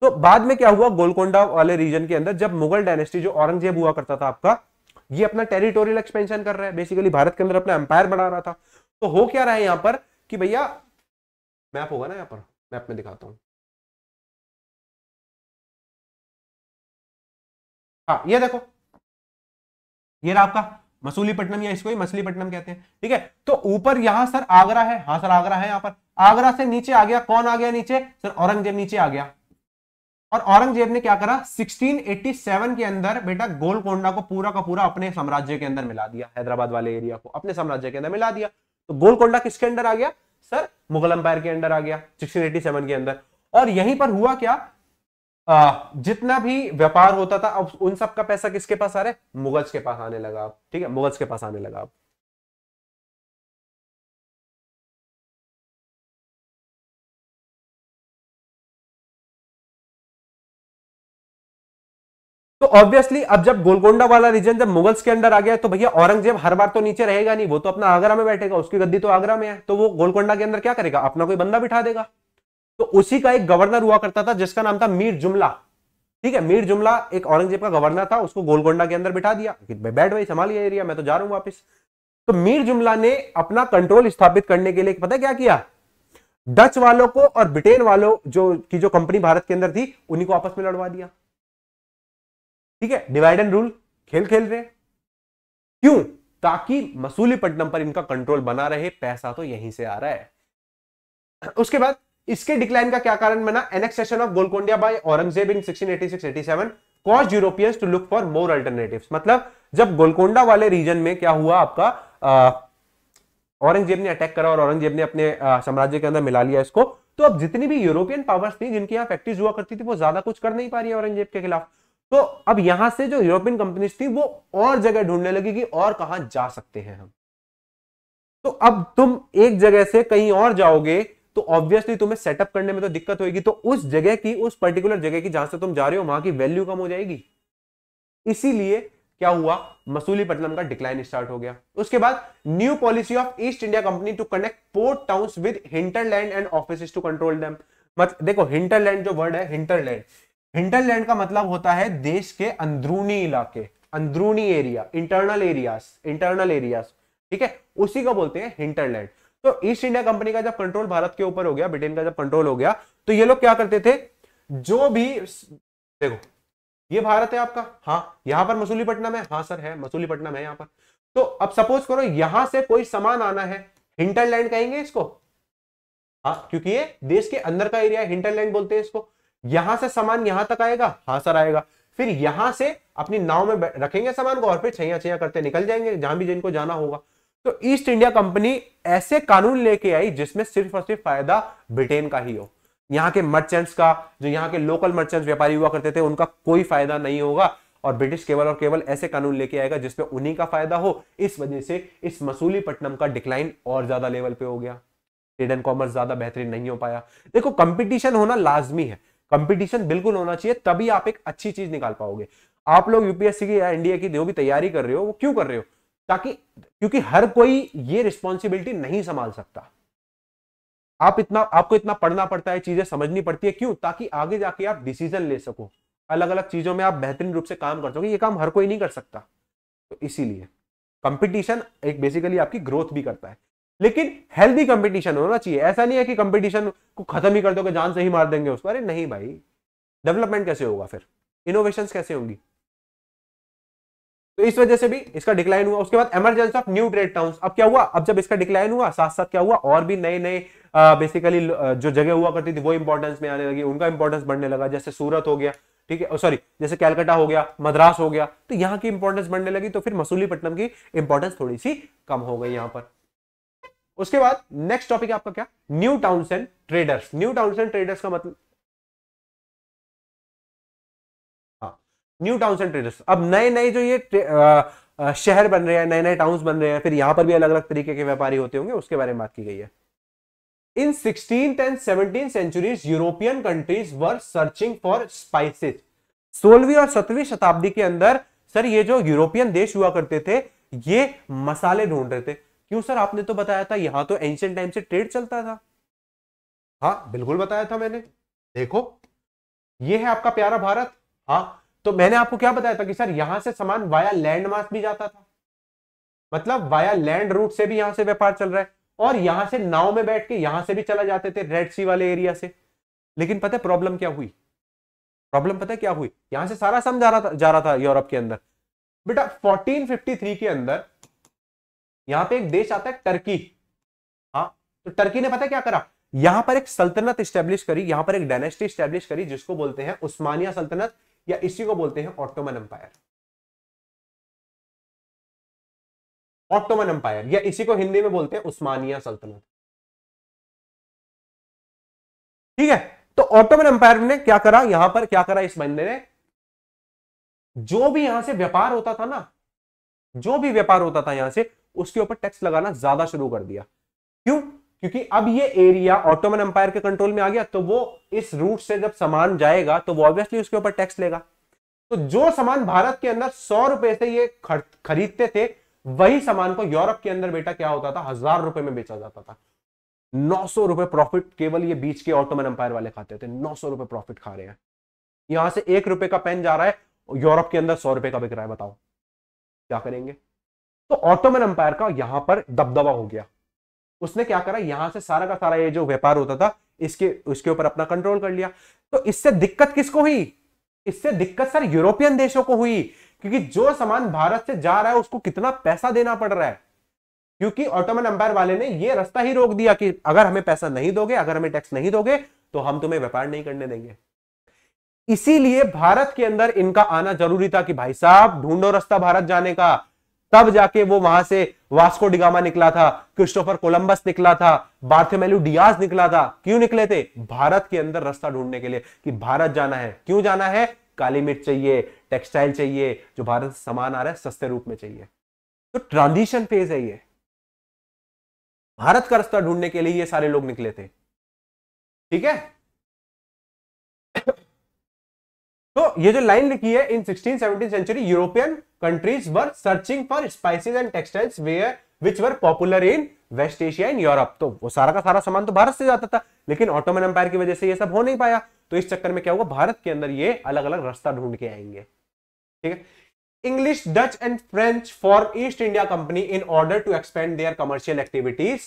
तो बाद में क्या हुआ गोलकोंडा वाले रीजन के अंदर जब मुगल डायनेस्टी जो औरंगजेब हुआ करता था आपका ये अपना टेरिटोरियल एक्सपेंशन कर रहा है बेसिकली भारत के अंदर अपना एम्पायर बना रहा था तो हो क्या रहा है यहां पर कि भैया मैप होगा ना यहां पर मैप में दिखाता हूं हाँ ये देखो ये रहा आपका मसूलीपट्टनम या इसको ही मछलीपट्टनम कहते हैं ठीक है तो ऊपर यहां सर आगरा है हाँ सर आगरा है यहां पर आगरा से नीचे आ गया कौन आ गया नीचे सर औरंगजेब नीचे आ गया और औरंगजेब ने क्या करा 1687 के अंदर बेटा गोलकोंडा को पूरा का पूरा अपने साम्राज्य के अंदर मिला दिया हैदराबाद वाले एरिया को अपने साम्राज्य के अंदर मिला दिया तो गोलकोंडा किसके अंदर आ गया सर मुगल अंपायर के अंदर आ गया 1687 के अंदर और यहीं पर हुआ क्या जितना भी व्यापार होता था अब उन सब का पैसा किसके पास आ रहा है मुगल्स के पास आने लगा ठीक है मुगल्स के पास आने लगा अब तो ऑब्वियसली अब जब गोलकोंडा वाला रीजन जब मुगल्स के अंदर आ गया तो भैया औरंगजेब हर बार तो नीचे रहेगा नहीं वो तो अपना आगरा में बैठेगा उसकी गद्दी तो आगरा में है तो वो गोलकोंडा के अंदर क्या करेगा अपना कोई बंदा बिठा देगा तो उसी का एक गवर्नर हुआ करता था जिसका नाम था मीर जुमला ठीक है मीर जुमला एक औरंगजेब का गवर्नर था उसको गोलकोंडा के अंदर बिठा दिया बैठ भाई संभालिए एरिया मैं तो जा रहा हूं वापिस तो मीर जुमला ने अपना कंट्रोल स्थापित करने के लिए पता क्या किया डच वालों को और ब्रिटेन वालों जो की जो कंपनी भारत के अंदर थी उन्हीं को आपस में लड़वा दिया ठीक है डिवाइड एंड रूल खेल खेल रहे क्यों ताकि मसूली पटनम पर इनका कंट्रोल बना रहे पैसा तो यहीं से आ रहा है उसके बाद इसके डिक्लाइन का क्या कारण बना annexation of Golconda by Aurangzeb in 1686-87 cause Europeans to look for more alternatives मतलब जब गोलकोंडा वाले रीजन में क्या हुआ आपका औरंगजेब ने अटैक करा और औरंगजेब ने अपने साम्राज्य के अंदर मिला लिया इसको तो अब जितनी भी यूरोपियन पावर्स थी जिनकी यहाँ फैक्ट्रीज हुआ करती थी वो ज्यादा कुछ कर नहीं पा रही औरंगजेब के खिलाफ तो अब यहां से जो यूरोपियन कंपनीज थी वो और जगह ढूंढने लगी कि और कहा जा सकते हैं हम तो अब तुम एक जगह से कहीं और जाओगे तो ऑब्वियसली तुम्हें सेटअप करने में तो दिक्कत होगी तो उस जगह की उस पर्टिकुलर जगह की जहां से तुम जा रहे हो वहां की वैल्यू कम हो जाएगी इसीलिए क्या हुआ पटनम का डिक्लाइन स्टार्ट हो गया उसके बाद new policy of East India company to connect port town with hinterland and office to control them मतलब देखो हिंटरलैंड जो वर्ड है हिंटरलैंड हिंटरलैंड का मतलब होता है देश के अंदरूनी इलाके अंदरूनी area internal areas internal areas ठीक है उसी को बोलते हैं हिंटरलैंड तो ईस्ट इंडिया कंपनी का जब कंट्रोल भारत के ऊपर हो गया ब्रिटेन का जब कंट्रोल हो गया तो ये लोग क्या करते थे जो भी देखो ये भारत है आपका हाँ यहां पर मसूलीपट्टनम है हाँ सर है मसूलीपट्टनम है यहां पर तो अब सपोज करो यहां से कोई सामान आना है हिंटरलैंड कहेंगे इसको हाँ क्योंकि ये देश के अंदर का एरिया है हिंटरलैंड बोलते हैं इसको यहां से सामान यहां तक आएगा हाँ सर आएगा फिर यहां से अपनी नाव में रखेंगे सामान को और फिर छैया छैया करते निकल जाएंगे जहां भी जिनको जाना होगा तो ईस्ट इंडिया कंपनी ऐसे कानून लेके आई जिसमें सिर्फ और सिर्फ फायदा ब्रिटेन का ही हो यहां के मर्चेंट्स का जो यहां के लोकल मर्चेंट्स व्यापारी हुआ करते थे उनका कोई फायदा नहीं होगा और ब्रिटिश केवल और केवल ऐसे कानून लेके आएगा जिसमें उन्हीं का फायदा हो इस वजह से इस मसूलीपट्टनम का डिक्लाइन और ज्यादा लेवल पे हो गया ट्रेड एंड कॉमर्स ज्यादा बेहतरीन नहीं हो पाया देखो कंपटीशन होना लाजमी है कंपटीशन बिल्कुल होना चाहिए तभी आप एक अच्छी चीज निकाल पाओगे आप लोग यूपीएससी की या एनडीए की जो भी तैयारी कर रहे हो वो क्यों कर रहे हो ताकि क्योंकि हर कोई ये रिस्पॉन्सिबिलिटी नहीं संभाल सकता आप इतना आपको इतना पढ़ना पड़ता है चीजें समझनी पड़ती है क्यों ताकि आगे जाके आप डिसीजन ले सको अलग अलग चीजों में आप बेहतरीन रूप से काम कर सको ये काम हर कोई नहीं कर सकता तो इसीलिए कंपटीशन एक बेसिकली आपकी ग्रोथ भी करता है लेकिन हेल्दी कंपटीशन होना चाहिए ऐसा नहीं है कि कंपटीशन को खत्म ही कर दोगे जान से ही मार देंगे उसको अरे नहीं भाई डेवलपमेंट कैसे होगा फिर इनोवेशन कैसे होंगी तो इस वजह से भी इसका डिक्लाइन हुआ उसके बाद emergence of new trade town अब क्या हुआ अब जब इसका डिक्लाइन हुआ साथ साथ क्या हुआ और भी नए नए बेसिकली जो जगह हुआ करती थी वो इंपॉर्टेंस में आने लगी उनका इंपॉर्टेंस बढ़ने लगा जैसे सूरत हो गया ठीक है सॉरी जैसे कैलकाटा हो गया मद्रास हो गया तो यहाँ की इंपॉर्टेंस बढ़ने लगी तो फिर मसूलीपट्टनम की इंपॉर्टेंस थोड़ी सी कम हो गई यहाँ पर उसके बाद नेक्स्ट टॉपिक आपका क्या new towns and traders new towns and traders का मतलब न्यू टाउन एंड ट्रेडर्स अब नए नए जो ये शहर बन रहे हैं नए नए टाउन बन रहे हैं फिर यहां पर भी अलग अलग तरीके के व्यापारी होते होंगे उसके बारे में बात की गई है in sixteen and seventeen centuries European countries were searching for spices सोलहवीं और सत्रहवीं शताब्दी के अंदर सर ये जो यूरोपियन देश हुआ करते थे ये मसाले ढूंढ रहे थे क्यों सर आपने तो बताया था यहां तो एंशियंट टाइम से ट्रेड चलता था हाँ बिल्कुल बताया था मैंने देखो ये है आपका प्यारा भारत हाँ तो मैंने आपको क्या बताया था कि सर यहां से सामान वाया लैंड मास भी जाता था मतलब वाया लैंड रूट से भी यहां से व्यापार चल रहा है और यहां से नाव में बैठ के यहां से भी चला जाते थे रेड सी वाले एरिया से लेकिन पता है प्रॉब्लम क्या हुई प्रॉब्लम पता है क्या हुई यहां से सारा सम जा रहा था जा रहा था यूरोप के अंदर बेटा 1453 के अंदर यहां पे एक देश आता है टर्की हाँ तो टर्की ने पता क्या करा यहां पर एक सल्तनत स्टैब्लिश करी यहां पर एक डायनेस्टी स्टैब्लिश करी जिसको बोलते हैं उस्मानिया सल्तनत या इसी को बोलते हैं ऑटोमन अंपायर ऑटोमन अंपायर या इसी को हिंदी में बोलते हैं उस्मानिया सल्तनत ठीक है तो ऑटोमन अंपायर ने क्या करा यहां पर क्या करा इस बंदे ने जो भी यहां से व्यापार होता था ना जो भी व्यापार होता था यहां से उसके ऊपर टैक्स लगाना ज्यादा शुरू कर दिया क्यों क्योंकि अब ये एरिया ऑटोमन एम्पायर के कंट्रोल में आ गया तो वो इस रूट से जब सामान जाएगा तो वो ऑब्वियसली उसके ऊपर टैक्स लेगा तो जो सामान भारत के अंदर सौ रुपए से ये खरीदते थे वही सामान को यूरोप के अंदर बेटा क्या होता था हजार रुपए में बेचा जाता था नौ सौ रुपए प्रॉफिट केवल ये बीच के ऑटोमन एम्पायर वाले खाते थे नौ सौ रुपए प्रॉफिट खा रहे हैं यहां से एक रुपए का पेन जा रहा है यूरोप के अंदर सौ रुपए का बिक रहा है बताओ क्या करेंगे तो ऑटोमन एम्पायर का यहां पर दबदबा हो गया उसने क्या करा यहां से सारा का सारा ये जो व्यापार होता था इसके उसके ऊपर अपना कंट्रोल कर लिया तो इससे दिक्कत किसको हुई इससे दिक्कत सर यूरोपियन देशों को हुई क्योंकि जो सामान भारत से जा रहा है उसको कितना पैसा देना पड़ रहा है क्योंकि ऑटोमन अंपायर वाले ने यह रास्ता ही रोक दिया कि अगर हमें पैसा नहीं दोगे अगर हमें टैक्स नहीं दोगे तो हम तुम्हें व्यापार नहीं करने देंगे इसीलिए भारत के अंदर इनका आना जरूरी था कि भाई साहब ढूंढो रास्ता भारत जाने का तब जाके वो वहां से वास्को डिगामा निकला था क्रिस्टोफर कोलंबस निकला था बार्थेमेलू डियाज निकला था क्यों निकले थे भारत के अंदर रास्ता ढूंढने के लिए कि भारत जाना है क्यों जाना है काली मिर्च चाहिए टेक्सटाइल चाहिए जो भारत से सामान आ रहा है सस्ते रूप में चाहिए तो ट्रांजिशन फेज है ये भारत का रास्ता ढूंढने के लिए ये सारे लोग निकले थे ठीक है तो ये जो लाइन लिखी है in sixteen seventeen century European countries were searching for spices and textiles where which were popular in West Asia in Europe तो वो सारा का सारा सामान तो भारत से जाता था लेकिन ऑटोमन एम्पायर की वजह से ये सब हो नहीं पाया तो इस चक्कर में क्या हुआ भारत के अंदर ये अलग अलग रास्ता ढूंढ के आएंगे ठीक है English Dutch and French for East India company in order to expand their commercial activities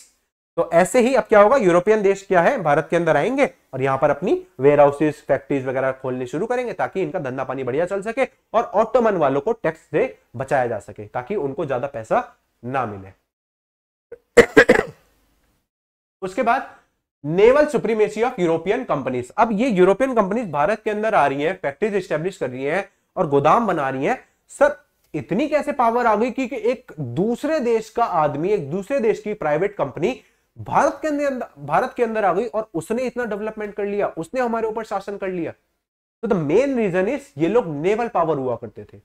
तो ऐसे ही अब क्या होगा यूरोपियन देश क्या है भारत के अंदर आएंगे और यहां पर अपनी वेयर हाउसेज फैक्ट्रीज वगैरह खोलने शुरू करेंगे ताकि इनका धंधा पानी बढ़िया चल सके और ऑटोमन वालों को टैक्स से बचाया जा सके ताकि उनको ज्यादा पैसा ना मिले उसके बाद naval supremacy of European companies अब ये यूरोपियन कंपनीज भारत के अंदर आ रही है फैक्ट्रीज स्टेब्लिश कर रही है और गोदाम बना रही है सर इतनी कैसे पावर आ गई कि, कि एक दूसरे देश का आदमी एक दूसरे देश की प्राइवेट कंपनी भारत के अंदर भारत के अंदर आ गई और उसने इतना डेवलपमेंट कर लिया उसने हमारे ऊपर शासन कर लिया तो द मेन रीजन इज ये लोग नेवल पावर हुआ करते थे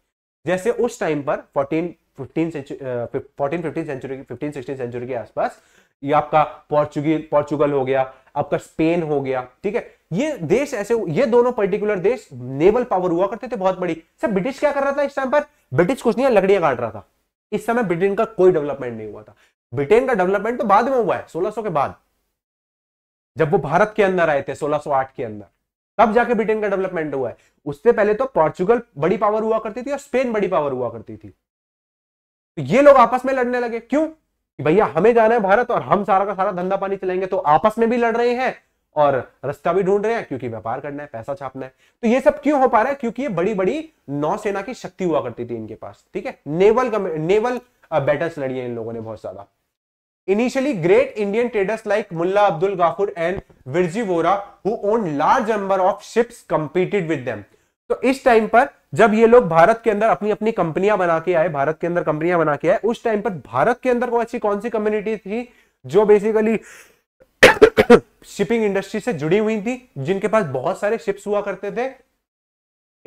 जैसे उस टाइम पर fourteen fifteen fourteen fifteen century fifteen sixteen century के आसपास ये आपका पोर्चुगी पोर्चुगल हो गया आपका स्पेन हो गया ठीक है ये देश ऐसे ये दोनों पर्टिकुलर देश नेवल पावर हुआ करते थे बहुत बड़ी सर ब्रिटिश क्या कर रहा था इस टाइम पर ब्रिटिश कुछ नहीं लकड़ियां काट रहा था इस समय ब्रिटेन का कोई डेवलपमेंट नहीं हुआ था ब्रिटेन का डेवलपमेंट तो बाद में हुआ है 1600 के बाद जब वो भारत के अंदर आए थे 1608 के अंदर तब जाके ब्रिटेन का डेवलपमेंट हुआ है उससे पहले तो पोर्चुगल बड़ी पावर हुआ करती थी और स्पेन बड़ी पावर हुआ करती थी तो ये लोग आपस में लड़ने लगे क्यों कि भैया हमें जाना है भारत और हम सारा का सारा धंधा पानी चलाएंगे तो आपस में भी लड़ रहे हैं और रास्ता भी ढूंढ रहे हैं क्योंकि व्यापार करना है पैसा छापना है तो ये सब क्यों हो पा रहा है क्योंकि ये बड़ी बड़ी नौसेना की शक्ति हुआ करती थी इनके पास ठीक है नेवल नेवल बैटल्स लड़ी है इन लोगों ने बहुत ज्यादा Initially, great Indian traders like Mullah Abdul Ghafur and Virji Vora, who owned large number of ships, competed with them. तो इस टाइम पर जब ये लोग भारत के अंदर अपनी अपनी कंपनियां बना के आए भारत के अंदर कंपनियां बना के आए उस टाइम पर भारत के अंदर वो अच्छी कौन सी कम्युनिटी थी जो बेसिकली शिपिंग इंडस्ट्री से जुड़ी हुई थी जिनके पास बहुत सारे शिप्स हुआ करते थे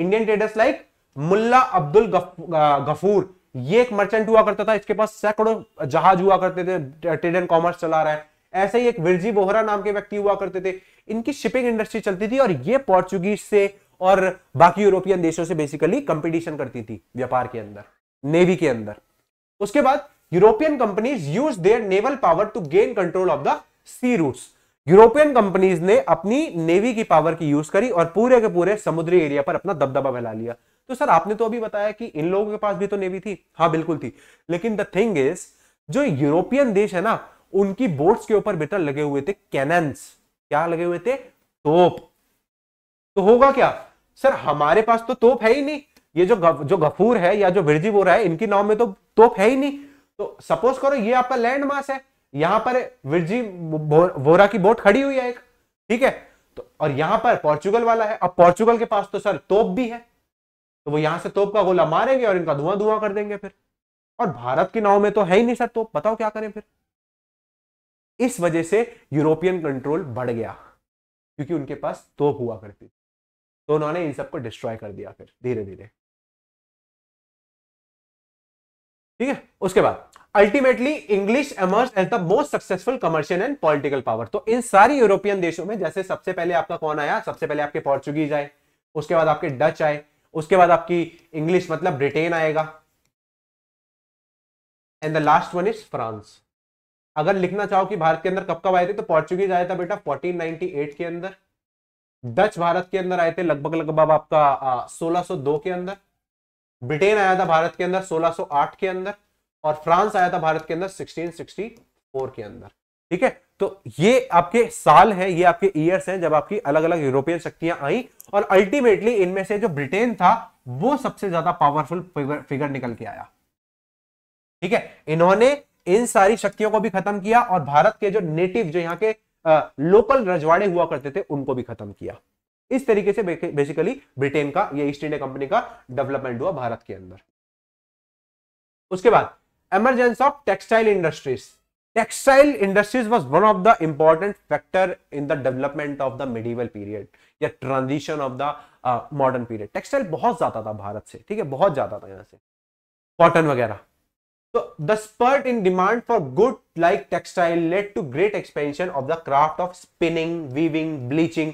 Indian traders like Mulla Abdul Gafoor ये एक मर्चेंट हुआ करता था इसके पास सैकड़ों जहाज हुआ करते थे ट्रेड एंड कॉमर्स चला रहा है ऐसे ही एक विरजी बोहरा नाम के व्यक्ति हुआ करते थे इनकी शिपिंग इंडस्ट्री चलती थी और ये पोर्चुगीज से और बाकी यूरोपियन देशों से बेसिकली कंपटीशन करती थी व्यापार के अंदर नेवी के अंदर उसके बाद European companies use their naval power to gain control of the sea routes European companies ने अपनी नेवी की पावर की यूज करी और पूरे के पूरे समुद्री एरिया पर अपना दबदबा फैला लिया तो सर आपने तो अभी बताया कि इन लोगों के पास भी तो नेवी थी हाँ बिल्कुल थी लेकिन द थिंग इज जो यूरोपियन देश है ना उनकी बोट्स के ऊपर बेटर लगे हुए थे कैनन्स क्या लगे हुए थे तोप तो होगा क्या सर हमारे पास तो तोप है ही नहीं ये जो गफ, जो गफूर है या जो बोरा है इनकी नाव में तो तोप है ही नहीं तो सपोज करो ये आपका लैंड मास है यहां पर विरजी वोरा की बोट खड़ी हुई है एक ठीक है तो और यहां पर पोर्चुगल वाला है अब पोर्चुगल के पास तो सर तोप भी है तो वो यहां से तोप का गोला मारेंगे और इनका धुआं धुआं कर देंगे फिर और भारत की नाव में तो है ही नहीं सर तोप बताओ क्या करें फिर इस वजह से यूरोपियन कंट्रोल बढ़ गया क्योंकि उनके पास तोप हुआ करती थी तो उन्होंने इन सबको डिस्ट्रॉय कर दिया फिर धीरे धीरे ठीक है उसके बाद ultimately English emerges as the most successful commercial and political power तो इन सारी यूरोपियन देशों में जैसे सबसे पहले आपका कौन आया सबसे पहले आपके पोर्चुगीज आए उसके बाद आपके डच आए उसके बाद आपकी इंग्लिश मतलब ब्रिटेन आएगा and the last one is France अगर लिखना चाहो कि भारत के अंदर कब कब आए थे तो पोर्चुगीज आया था बेटा 1498 के अंदर डच भारत के अंदर आए थे लगभग लगभग आपका आ, 1602 के अंदर ब्रिटेन आया था भारत के अंदर 1608 के अंदर और फ्रांस आया था भारत के अंदर 1664 के अंदर ठीक है तो ये आपके साल है ये आपके ईयर्स हैं जब आपकी अलग अलग यूरोपियन शक्तियां आई और अल्टीमेटली इनमें से जो ब्रिटेन था वो सबसे ज्यादा पावरफुल फिगर, निकल के आया ठीक है इन्होंने इन सारी शक्तियों को भी खत्म किया और भारत के जो नेटिव जो यहाँ के आ, लोकल रजवाड़े हुआ करते थे उनको भी खत्म किया इस तरीके से बेसिकली ब्रिटेन का या ईस्ट इंडिया कंपनी का डेवलपमेंट हुआ भारत के अंदर उसके बाद emergence of textile industries textile industries was one of the important factor in the development of the medieval period या transition of the modern period textile बहुत ज्यादा था भारत से ठीक है बहुत ज्यादा था यहाँ से कॉटन वगैरह तो the spurt in demand for good like textile led to great expansion of the craft of spinning weaving bleaching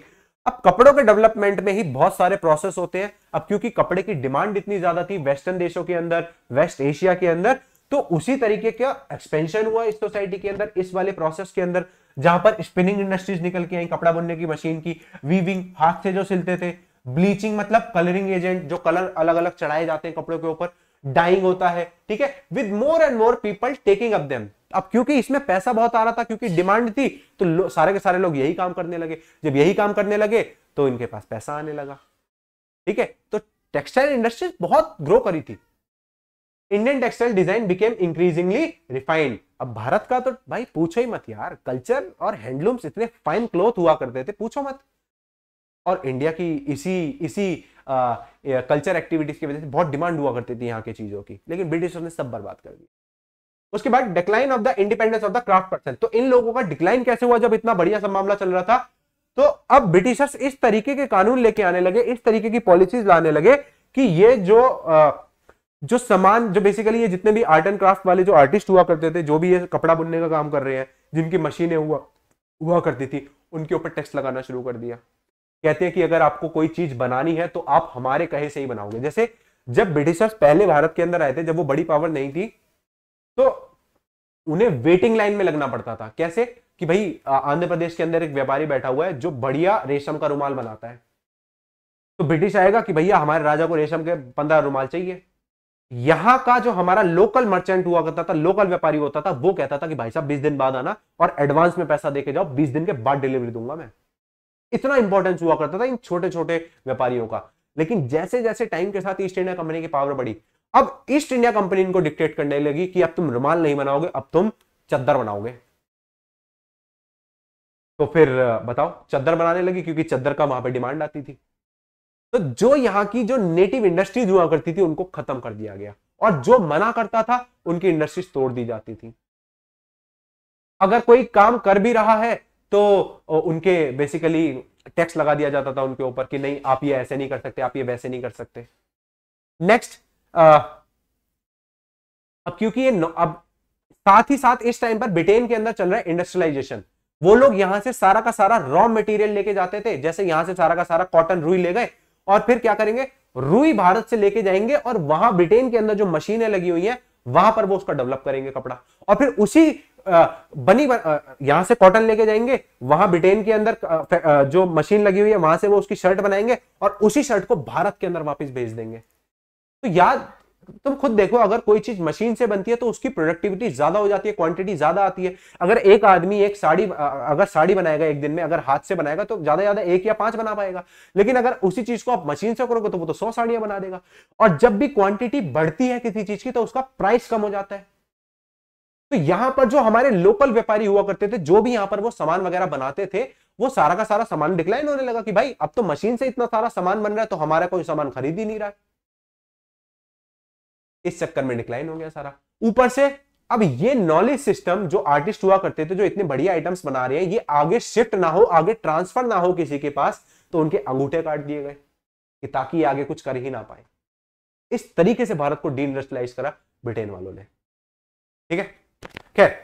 अब कपड़ों के डेवलपमेंट में ही बहुत सारे प्रोसेस होते हैं अब क्योंकि कपड़े की डिमांड इतनी ज्यादा थी वेस्टर्न देशों के अंदर वेस्ट एशिया के अंदर तो उसी तरीके का एक्सपेंशन हुआ इस सोसाइटी के अंदर इस वाले प्रोसेस के अंदर जहां पर स्पिनिंग इंडस्ट्रीज निकल के आई कपड़ा बुनने की मशीन की वीविंग हाथ से जो सिलते थे ब्लीचिंग मतलब कलरिंग एजेंट जो कलर अलग अलग चढ़ाए जाते हैं कपड़ों के ऊपर डाइंग होता है ठीक है with more and more people taking up them अब क्योंकि इसमें पैसा बहुत आ रहा था क्योंकि डिमांड थी तो सारे के सारे लोग यही काम करने लगे जब यही काम करने लगे तो इनके पास पैसा आने लगा ठीक है तो टेक्सटाइल इंडस्ट्री बहुत ग्रो करी थी Indian textile design became increasingly refined अब भारत का तो भाई पूछो ही मत यार कल्चर और हैंडलूम्स इतने फाइन क्लोथ हुआ करते थे पूछो मत और इंडिया की इसी इसी आ, कल्चर एक्टिविटीज की वजह से बहुत डिमांड हुआ करती थी यहाँ की चीजों की लेकिन ब्रिटिशर ने सब बर्बाद कर दिया उसके बाद decline of the independence of the craft person तो इन लोगों का डिक्लाइन कैसे हुआ जब इतना बढ़िया सब मामला चल रहा था तो अब ब्रिटिशर्स इस तरीके के कानून लेके आने लगे इस तरीके की पॉलिसीज लाने लगे कि ये जो आ, जो सामान जो बेसिकली ये जितने भी आर्ट एंड क्राफ्ट वाले जो आर्टिस्ट हुआ करते थे जो भी ये कपड़ा बुनने का काम कर रहे हैं जिनकी मशीनें हुआ हुआ करती थी उनके ऊपर टैक्स लगाना शुरू कर दिया कहते हैं कि अगर आपको कोई चीज बनानी है तो आप हमारे कहे से ही बनाओगे जैसे जब ब्रिटिशर्स पहले भारत के अंदर आए थे जब वो बड़ी पावर नहीं थी तो उन्हें वेटिंग लाइन में लगना पड़ता था कैसे कि भाई आंध्र प्रदेश के अंदर एक व्यापारी बैठा हुआ है जो बढ़िया रेशम का रुमाल बनाता है तो ब्रिटिश आएगा कि भैया हमारे राजा को रेशम के पंद्रह रुमाल चाहिए यहां का जो हमारा लोकल मर्चेंट हुआ करता था लोकल व्यापारी होता था वो कहता था कि भाई साहब 20 दिन बाद आना और एडवांस में पैसा देके जाओ 20 दिन के बाद डिलीवरी दूंगा मैं इतना इंपॉर्टेंस हुआ करता था इन छोटे छोटे व्यापारियों का लेकिन जैसे जैसे टाइम के साथ ईस्ट इंडिया कंपनी की पावर बढ़ी अब ईस्ट इंडिया कंपनी इनको डिक्टेट करने लगी कि अब तुम रुमाल नहीं बनाओगे अब तुम चद्दर बनाओगे तो फिर बताओ चद्दर बनाने लगी क्योंकि चद्दर का वहां पर डिमांड आती थी तो जो यहाँ की जो नेटिव इंडस्ट्रीज हुआ करती थी उनको खत्म कर दिया गया और जो मना करता था उनकी इंडस्ट्रीज तोड़ दी जाती थी अगर कोई काम कर भी रहा है तो उनके बेसिकली टैक्स लगा दिया जाता था उनके ऊपर कि नहीं आप ये ऐसे नहीं कर सकते आप ये वैसे नहीं कर सकते नेक्स्ट अब क्योंकि ये अब साथ ही साथ इस टाइम पर ब्रिटेन के अंदर चल रहा है इंडस्ट्रियलाइजेशन वो लोग यहां से सारा का सारा रॉ मटेरियल लेके जाते थे जैसे यहां से सारा का सारा कॉटन रुई ले गए और फिर क्या करेंगे रूई भारत से लेके जाएंगे और वहां ब्रिटेन के अंदर जो मशीनें लगी हुई हैं वहां पर वो उसका डेवलप करेंगे कपड़ा और फिर उसी बनी बन, यहां से कॉटन लेके जाएंगे वहां ब्रिटेन के अंदर जो मशीन लगी हुई है वहां से वो उसकी शर्ट बनाएंगे और उसी शर्ट को भारत के अंदर वापस भेज देंगे तो याद तुम खुद देखो अगर कोई चीज मशीन से बनती है तो उसकी प्रोडक्टिविटी ज्यादा हो जाती है क्वांटिटी ज्यादा आती है अगर एक आदमी एक साड़ी अगर साड़ी बनाएगा एक दिन में अगर हाथ से बनाएगा तो ज्यादा ज्यादा एक या पांच बना पाएगा लेकिन अगर उसी चीज को आप मशीन से करोगे तो वो तो सौ साड़ियां बना देगा और जब भी क्वांटिटी बढ़ती है किसी चीज की तो उसका प्राइस कम हो जाता है तो यहां पर जो हमारे लोकल व्यापारी हुआ करते थे जो भी यहां पर वो सामान वगैरह बनाते थे वो सारा का सारा सामान डिक्लाइन होने लगा कि भाई अब तो मशीन से इतना सारा सामान बन रहा है तो हमारा कोई सामान खरीद ही नहीं रहा है इस चक्कर में डिक्लाइन हो गया सारा ऊपर से अब ये नॉलेज सिस्टम जो आर्टिस्ट हुआ करते थे जो इतने बढ़िया आइटम्स बना रहे हैं ये आगे शिफ्ट ना हो आगे ट्रांसफर ना हो किसी के पास तो उनके अंगूठे काट दिए गए कि ताकि ये आगे कुछ कर ही ना पाए इस तरीके से भारत को डी इंडस्ट्रियलाइज करा ब्रिटेन वालों ने ठीक है खैर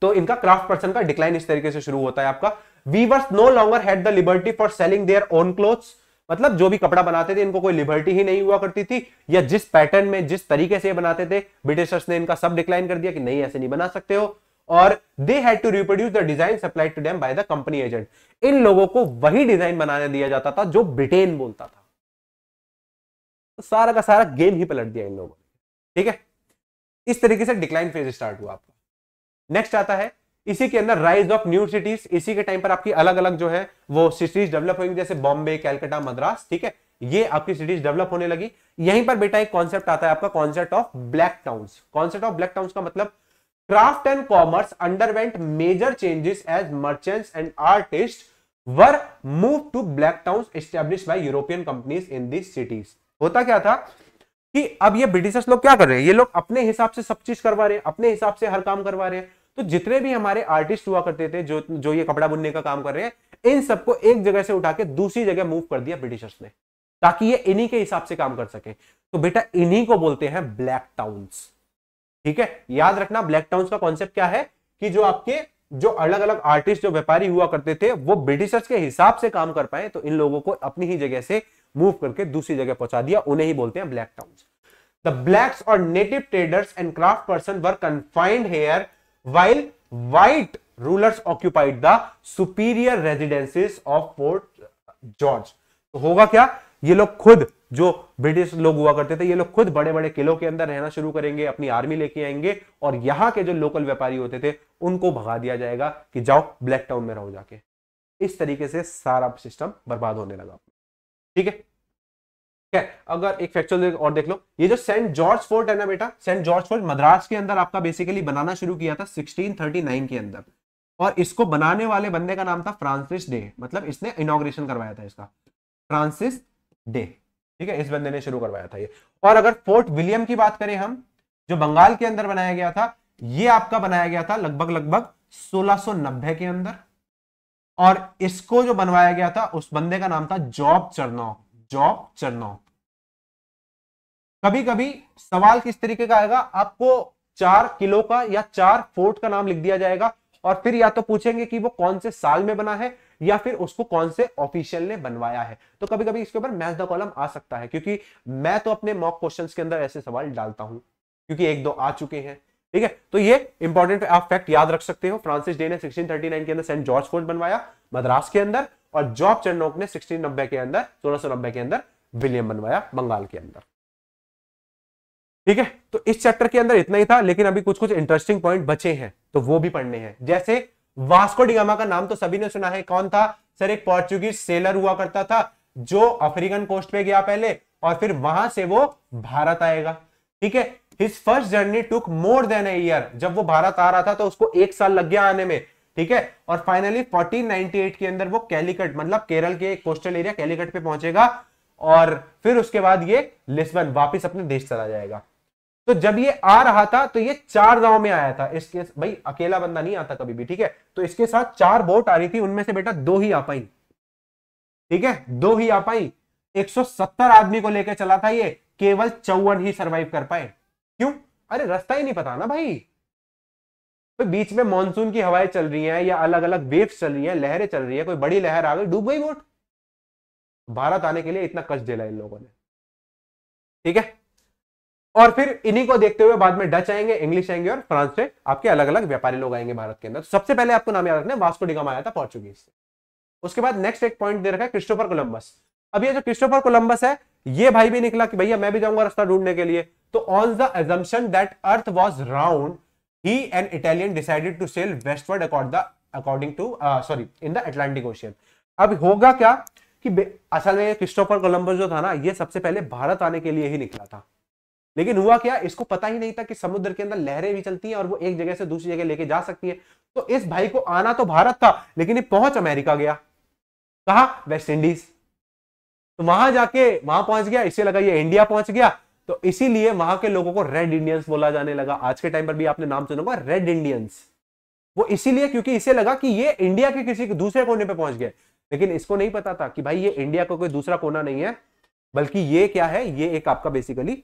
तो इनका क्राफ्ट पर्सन का डिक्लाइन इस तरीके से शुरू होता है आपका weavers no longer had the liberty for selling their own clothes मतलब जो भी कपड़ा बनाते थे इनको कोई लिबर्टी ही नहीं हुआ करती थी या जिस पैटर्न में जिस तरीके से बनाते थे ब्रिटिशर्स ने इनका सब डिक्लाइन कर दिया कि नहीं ऐसे नहीं बना सकते हो और they had to reproduce the design supplied to them by the company agent इन लोगों को वही डिजाइन बनाने दिया जाता था जो ब्रिटेन बोलता था तो सारा का सारा गेम ही पलट दिया इन लोगों ने ठीक है इस तरीके से डिक्लाइन फेज स्टार्ट हुआ आपका नेक्स्ट आता है इसी के अंदर राइज ऑफ न्यू सिटीज इसी के टाइम पर आपकी अलग अलग जो है वो सिटीज डेवलप होंगी जैसे बॉम्बे कैलकटा मद्रास ठीक है ये आपकी सिटीज डेवलप होने लगी यहीं पर बेटा एक कॉन्सेप्ट आता है आपका concept of black town concept of black town का मतलब craft and commerce underwent major changes as merchants and artist were move to black town establish by European companies in this cities होता क्या था कि अब ये ब्रिटिशर्स लोग क्या कर रहे हैं ये लोग अपने हिसाब से सब चीज करवा रहे हैं अपने हिसाब से हर काम करवा रहे हैं तो जितने भी हमारे आर्टिस्ट हुआ करते थे जो जो ये कपड़ा बुनने का काम कर रहे हैं इन सबको एक जगह से उठा के दूसरी जगह मूव कर दिया ब्रिटिशर्स ने ताकि ये इन्हीं के हिसाब से काम कर सके तो बेटा इन्हीं को बोलते हैं ब्लैक टाउन्स ठीक है याद रखना ब्लैक टाउन्स का कॉन्सेप्ट क्या है कि जो आपके जो अलग अलग आर्टिस्ट जो व्यापारी हुआ करते थे वो ब्रिटिशर्स के हिसाब से काम कर पाए तो इन लोगों को अपनी ही जगह से मूव करके दूसरी जगह पहुंचा दिया उन्हें ही बोलते हैं ब्लैक टाउन द ब्लैक्स और native traders and craft person were confined here while white rulers occupied the superior residencies of Fort George तो होगा क्या ये लोग खुद जो ब्रिटिश लोग हुआ करते थे ये लोग खुद बड़े बड़े किलों के अंदर रहना शुरू करेंगे अपनी आर्मी लेके आएंगे और यहां के जो लोकल व्यापारी होते थे उनको भगा दिया जाएगा कि जाओ ब्लैक टाउन में रहो जाके इस तरीके से सारा सिस्टम बर्बाद होने लगा ठीक है है अगर एक फैक्चुअल और देख लो ये जो सेंट जॉर्ज फोर्ट है ना बेटा सेंट जॉर्ज फोर्ट मद्रास के अंदर आपका बेसिकली बनाना शुरू किया था 1639 के अंदर और इसको बनाने वाले बंदे का नाम था फ्रांसिस डे मतलब इसने इनोग्रेशन करवाया था इसका फ्रांसिस डे ठीक है इस बंदे ने शुरू करवाया था ये और अगर फोर्ट विलियम की बात करें हम जो बंगाल के अंदर बनाया गया था ये आपका बनाया गया था लगभग लगभग 1690 के अंदर और इसको जो बनवाया गया था उस बंदे का नाम था जॉब चरनौ जॉब चरनौ कभी कभी सवाल किस तरीके का आएगा आपको चार किलो का या चार फोर्ट का नाम लिख दिया जाएगा और फिर या तो पूछेंगे कि वो कौन से साल में बना है या फिर उसको कौन से ऑफिशियल ने बनवाया है तो कभी कभी इसके ऊपर मैथ द कॉलम आ सकता है क्योंकि मैं तो अपने मॉक क्वेश्चंस के अंदर ऐसे सवाल डालता हूं क्योंकि एक दो आ चुके हैं ठीक है तो ये इंपॉर्टेंट आप फैक्ट याद रख सकते हो फ्रांसिस डे ने नाइन के अंदर सेंट जॉर्ज फोर्ट बनवाया मद्रास के अंदर और जॉब चंडोक ने सिक्सटीन के अंदर सोलह के अंदर विलियम बनवाया बंगाल के अंदर ठीक है तो इस चैप्टर के अंदर इतना ही था लेकिन अभी कुछ कुछ इंटरेस्टिंग पॉइंट बचे हैं तो वो भी पढ़ने हैं जैसे वास्को डिगामा का नाम तो सभी ने सुना है कौन था सर एक पोर्चुगीज सेलर हुआ करता था जो अफ्रीकन कोस्ट पे गया पहले और फिर वहां से वो भारत आएगा ठीक है his first journey took more than year जब वो भारत आ रहा था तो उसको एक साल लग गया आने में ठीक है और फाइनली 1498 के अंदर वो कैलिकट मतलब केरल के कोस्टल एरिया कैलिकट पे पहुंचेगा और फिर उसके बाद ये लिस्बन वापस अपने देश चला जाएगा तो जब ये आ रहा था तो ये चार गांव में आया था इसके भाई अकेला बंदा नहीं आता कभी भी ठीक है तो इसके साथ चार बोट आ रही थी उनमें से बेटा दो ही आ पाई ठीक है दो ही आ पाई 170 आदमी को लेकर चला था ये केवल चौवन ही सरवाइव कर पाए क्यों अरे रास्ता ही नहीं पता ना भाई तो बीच में मानसून की हवाएं चल रही हैं या अलग अलग वेव्स चल रही हैं लहरें चल रही है कोई बड़ी लहर आ गई डूब गई बोट भारत आने के लिए इतना कष्ट दिला इन लोगों ने ठीक है और फिर इन्हीं को देखते हुए बाद में डच आएंगे इंग्लिश आएंगे और फ्रांस से आपके अलग अलग व्यापारी लोग आएंगे भारत के अंदर तो सबसे पहले आपको नाम याद रखना वास्को डिगम आया था पोर्चुगीज से उसके बाद नेक्स्ट एक पॉइंट दे रखा है क्रिस्टोफर कोलंबस अब ये जो क्रिस्टोफर कोलंबस है ये भाई भी निकला कि भैया मैं भी जाऊंगा रास्ता ढूंढने के लिए तो on the assumption that earth was round he and Italian decided to sail westward accord the according to sorry in the Atlantic ocean अब होगा क्या कि असल में क्रिस्टोफर कोलंबस जो था ना ये सबसे पहले भारत आने के लिए ही निकला था लेकिन हुआ क्या इसको पता ही नहीं था कि समुद्र के अंदर लहरें भी चलती हैं और वो एक जगह से दूसरी जगह लेके जा सकती है तो इस भाई को आना तो भारत था लेकिन ये पहुंच अमेरिका गया कहा वेस्ट इंडीज तो वहां जाके वहां पहुंच गया इससे लगा ये इंडिया पहुंच गया तो इसीलिए वहां के लोगों को रेड इंडियंस बोला जाने लगा आज के टाइम पर भी आपने नाम सुना रेड इंडियंस वो इसीलिए क्योंकि इसे लगा कि ये इंडिया के किसी दूसरे कोने पर पहुंच गए लेकिन इसको नहीं पता था कि भाई ये इंडिया का को कोई दूसरा कोना नहीं है बल्कि ये क्या है ये एक आपका बेसिकली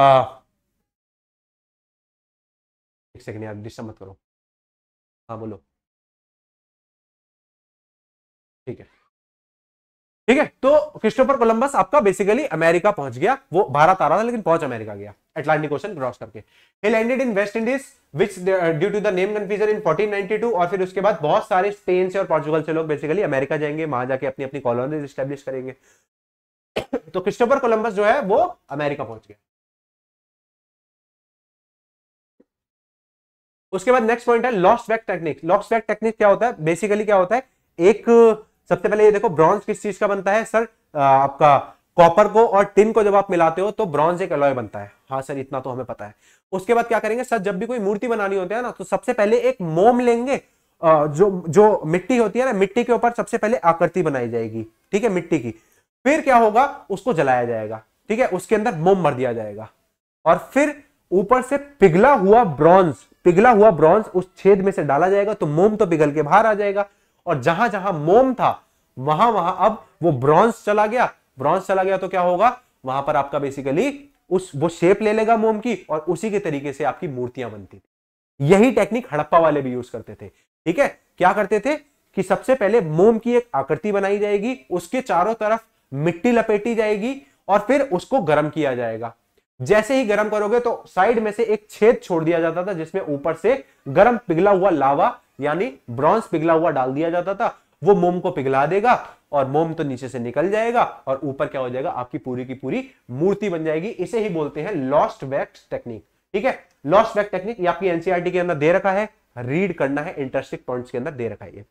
एक सेकंड यार डिस्टर्ब मत करो हाँ बोलो ठीक है ठीक है तो क्रिस्टोफर कोलंबस आपका बेसिकली अमेरिका पहुंच गया वो भारत आ रहा था लेकिन पहुंच अमेरिका गया एटलांटिक ओशन क्रॉस करके ही landed in West Indies which due to the name confusion in 1492 और फिर उसके बाद बहुत सारे स्पेन से और पोर्चुगल से लोग बेसिकली अमेरिका जाएंगे वहां जाके अपनी अपनी कॉलोनीज स्टेब्लिश करेंगे तो क्रिस्टोफर कोलंबस जो है वो अमेरिका पहुंच गया उसके बाद नेक्स्ट पॉइंट है lost wax technique lost wax technique क्या होता है बेसिकली क्या होता है एक सबसे पहले ये देखो ब्रॉन्ज किस चीज का बनता है सर आपका कॉपर को और टिन को जब आप मिलाते हो तो ब्रॉन्ज एक अलॉय बनता है हाँ सर इतना तो हमें पता है उसके बाद क्या करेंगे सर जब भी कोई मूर्ति बनानी होती है ना तो सबसे पहले एक मोम लेंगे जो जो मिट्टी होती है ना मिट्टी के ऊपर सबसे पहले आकृति बनाई जाएगी ठीक है मिट्टी की फिर क्या होगा उसको जलाया जाएगा ठीक है उसके अंदर मोम मर दिया जाएगा और फिर ऊपर से पिघला हुआ ब्रॉन्ज पिघला हुआ ब्रॉन्ज उस छेद में से डाला जाएगा तो मोम तो पिघल के बाहर आ जाएगा और जहां जहां मोम था वहां वहां अब वो ब्रॉन्ज चला गया ब्रॉन्ज चला गया तो क्या होगा वहां पर आपका बेसिकली उस वो शेप ले लेगा मोम की और उसी के तरीके से आपकी मूर्तियां बनती थी यही टेक्निक हड़प्पा वाले भी यूज करते थे ठीक है क्या करते थे कि सबसे पहले मोम की एक आकृति बनाई जाएगी उसके चारों तरफ मिट्टी लपेटी जाएगी और फिर उसको गर्म किया जाएगा जैसे ही गर्म करोगे तो साइड में से एक छेद छोड़ दिया जाता था जिसमें ऊपर से गर्म पिघला हुआ लावा यानी ब्रॉन्ज पिघला हुआ डाल दिया जाता था वो मोम को पिघला देगा और मोम तो नीचे से निकल जाएगा और ऊपर क्या हो जाएगा आपकी पूरी की पूरी मूर्ति बन जाएगी इसे ही बोलते हैं लॉस्ट वैक्स टेक्निक ठीक है लॉस्ट वैक्स टेक्निक आपकी एनसीआरटी e के अंदर दे रखा है रीड करना है इंटरेस्टिंग पॉइंट्स के अंदर दे रखा है ये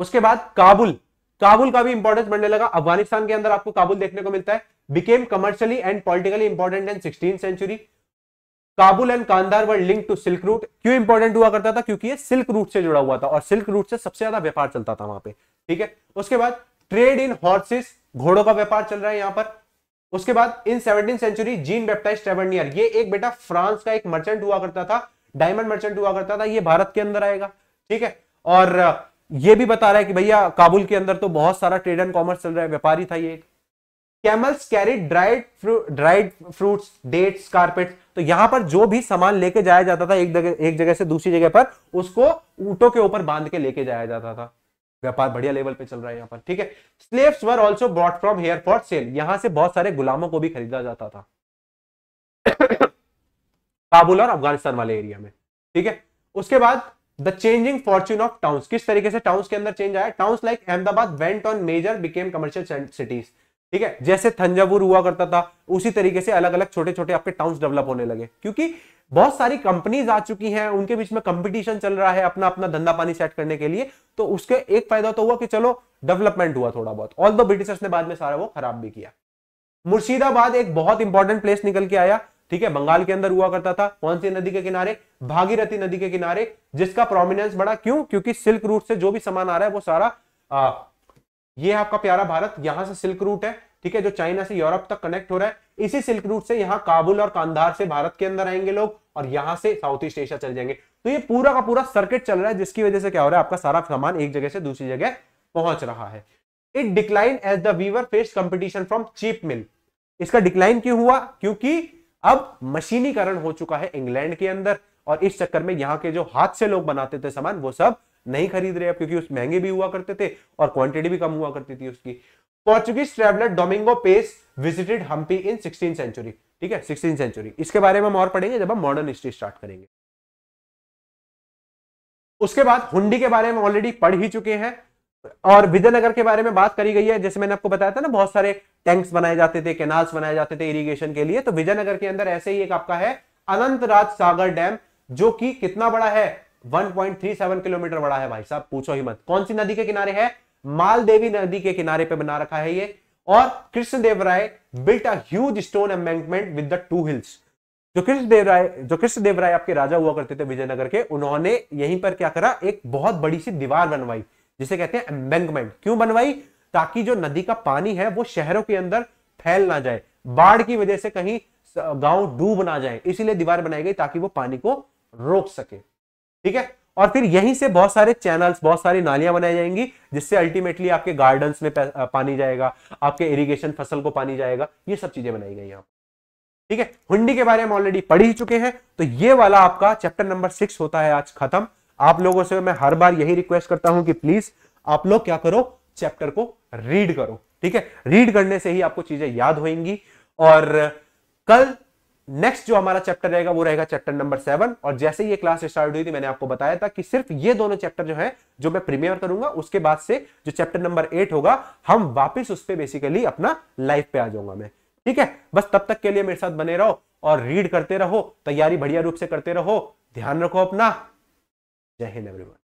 उसके बाद काबुल काबुल का भी इंपॉर्टेंस बढ़ने लगा अफगानिस्तान के अंदर आपको काबुल देखने को मिलता है became commercially and politically important in sixteen century Kabul and Kandahar were link to silk route क्यों इंपॉर्टेंट हुआ करता था क्योंकि ये सिल्क रूट से जुड़ा हुआ था और सिल्क रूट से सबसे ज्यादा व्यापार चलता था वहां पे ठीक है उसके बाद ट्रेड इन हॉर्सेस घोड़ों का व्यापार चल रहा है यहां पर उसके बाद in seventeen century Jean Baptiste Tavernier ये एक बेटा फ्रांस का एक मर्चेंट हुआ करता था डायमंड मर्चेंट हुआ करता था ये भारत के अंदर आएगा ठीक है और ये भी बता रहा है कि भैया काबुल के अंदर तो बहुत सारा ट्रेड एंड कॉमर्स चल रहा है व्यापारी था ये camels carry dried dried fruits dates carpets तो यहां पर जो भी सामान लेके जाया जाता था एक जगह एक जगह से दूसरी जगह पर उसको ऊंटों के ऊपर बांध के लेके जाया जाता था व्यापार बढ़िया लेवल पे चल रहा है यहाँ पर ठीक है slaves were also brought from here for sale यहां से बहुत सारे गुलामों को भी खरीदा जाता था काबुल और अफगानिस्तान वाले एरिया में ठीक है उसके बाद the changing fortune of towns किस तरीके से टाउन्स के अंदर चेंज आया towns like Ahmedabad went on major became commercial cities ठीक है जैसे थंजावुर हुआ करता था उसी तरीके से अलग अलग छोटे छोटे आपके टाउन्स डेवलप होने लगे क्योंकि बहुत सारी कंपनीज आ चुकी हैं उनके बीच में कंपटीशन चल रहा है अपना अपना धंधा पानी सेट करने के लिए तो उसके एक फायदा तो हुआ कि चलो डेवलपमेंट हुआ थोड़ा बहुत ऑल दो ब्रिटिशर्स ने बाद में सारा वो खराब भी किया मुर्शिदाबाद एक बहुत इंपॉर्टेंट प्लेस निकल के आया ठीक है बंगाल के अंदर हुआ करता था कौन सी नदी के किनारे भागीरथी नदी के किनारे जिसका प्रोमिनेंस बढ़ा क्यों क्योंकि सिल्क रूट से जो भी सामान आ रहा है वो सारा आ, ये आपका प्यारा भारत यहां से सिल्क रूट है ठीक है जो चाइना से यूरोप तक कनेक्ट हो रहा है इसी सिल्क रूट से यहाँ काबुल और कांधार से भारत के अंदर आएंगे लोग और यहां से साउथ ईस्ट एशिया चल जाएंगे तो ये पूरा का पूरा सर्किट चल रहा है जिसकी वजह से क्या हो रहा है आपका सारा सामान एक जगह से दूसरी जगह पहुंच रहा है it decline as they were face competition from cheap mill इसका डिक्लाइन क्यों हुआ क्योंकि अब मशीनीकरण हो चुका है इंग्लैंड के अंदर और इस चक्कर में यहाँ के जो हाथ से लोग बनाते थे सामान वो सब नहीं खरीद रहे अब क्योंकि उस महंगे भी हुआ करते थे और क्वांटिटी भी कम हुआ करती थी उसकी Portuguese traveller Domingo Paes visited Hampi in sixteen century ठीक है सिक्सटीन सेंचुरी इसके बारे में हम और पढ़ेंगे जब हम मॉडर्न हिस्ट्री स्टार्ट करेंगे उसके बाद हुंडी के बारे में ऑलरेडी पढ़ ही चुके हैं और विजयनगर के बारे में बात करी गई है जैसे मैंने आपको बताया था ना बहुत सारे टैंक्स बनाए जाते थे कैनाल्स बनाए जाते थे इरिगेशन के लिए तो विजयनगर के अंदर ऐसे ही एक आपका है अनंतराज सागर डैम जो कि कितना बड़ा है 1.37 किलोमीटर बड़ा है भाई साहब पूछो ही मत कौन सी नदी के किनारे है मालदेवी नदी के किनारे पे बना रखा है ये और Krishnadeva Raya built huge stone embankment with the two hills जो कृष्णदेव राय जो कृष्णदेव राय आपके राजा हुआ करते थे विजयनगर के उन्होंने यहीं पर क्या करा एक बहुत बड़ी सी दीवार बनवाई जिसे कहते हैं एम्बेंगमेंट क्यों बनवाई ताकि जो नदी का पानी है वो शहरों के अंदर फैल ना जाए बाढ़ की वजह से कहीं गांव डूब ना जाए इसीलिए दीवार बनाई गई ताकि वो पानी को रोक सके ठीक है और फिर यहीं से बहुत सारे चैनल्स बहुत सारी नालियां बनाई जाएंगी जिससे अल्टीमेटली आपके गार्डन में पानी जाएगा आपके इरीगेशन फसल को पानी जाएगा ये सब चीजें बनाई गई यहाँ ठीक है हुंडी के बारे में ऑलरेडी पढ़ ही चुके हैं तो ये वाला आपका चैप्टर नंबर सिक्स होता है आज खत्म आप लोगों से मैं हर बार यही रिक्वेस्ट करता हूं कि प्लीज आप लोग क्या करो चैप्टर को रीड करो ठीक है रीड करने से ही आपको चीजें याद होंगी और कल नेक्स्ट जो हमारा चैप्टर रहेगा वो रहेगा चैप्टर नंबर सेवन और जैसे ही ये क्लास स्टार्ट हुई थी मैंने आपको बताया था कि सिर्फ ये दोनों चैप्टर जो है जो मैं प्रीमियर करूंगा उसके बाद से जो चैप्टर नंबर एट होगा हम वापस उस पर बेसिकली अपना लाइफ पे आ जाऊंगा मैं ठीक है बस तब तक के लिए मेरे साथ बने रहो और रीड करते रहो तैयारी बढ़िया रूप से करते रहो ध्यान रखो अपना Jai Hind everyone.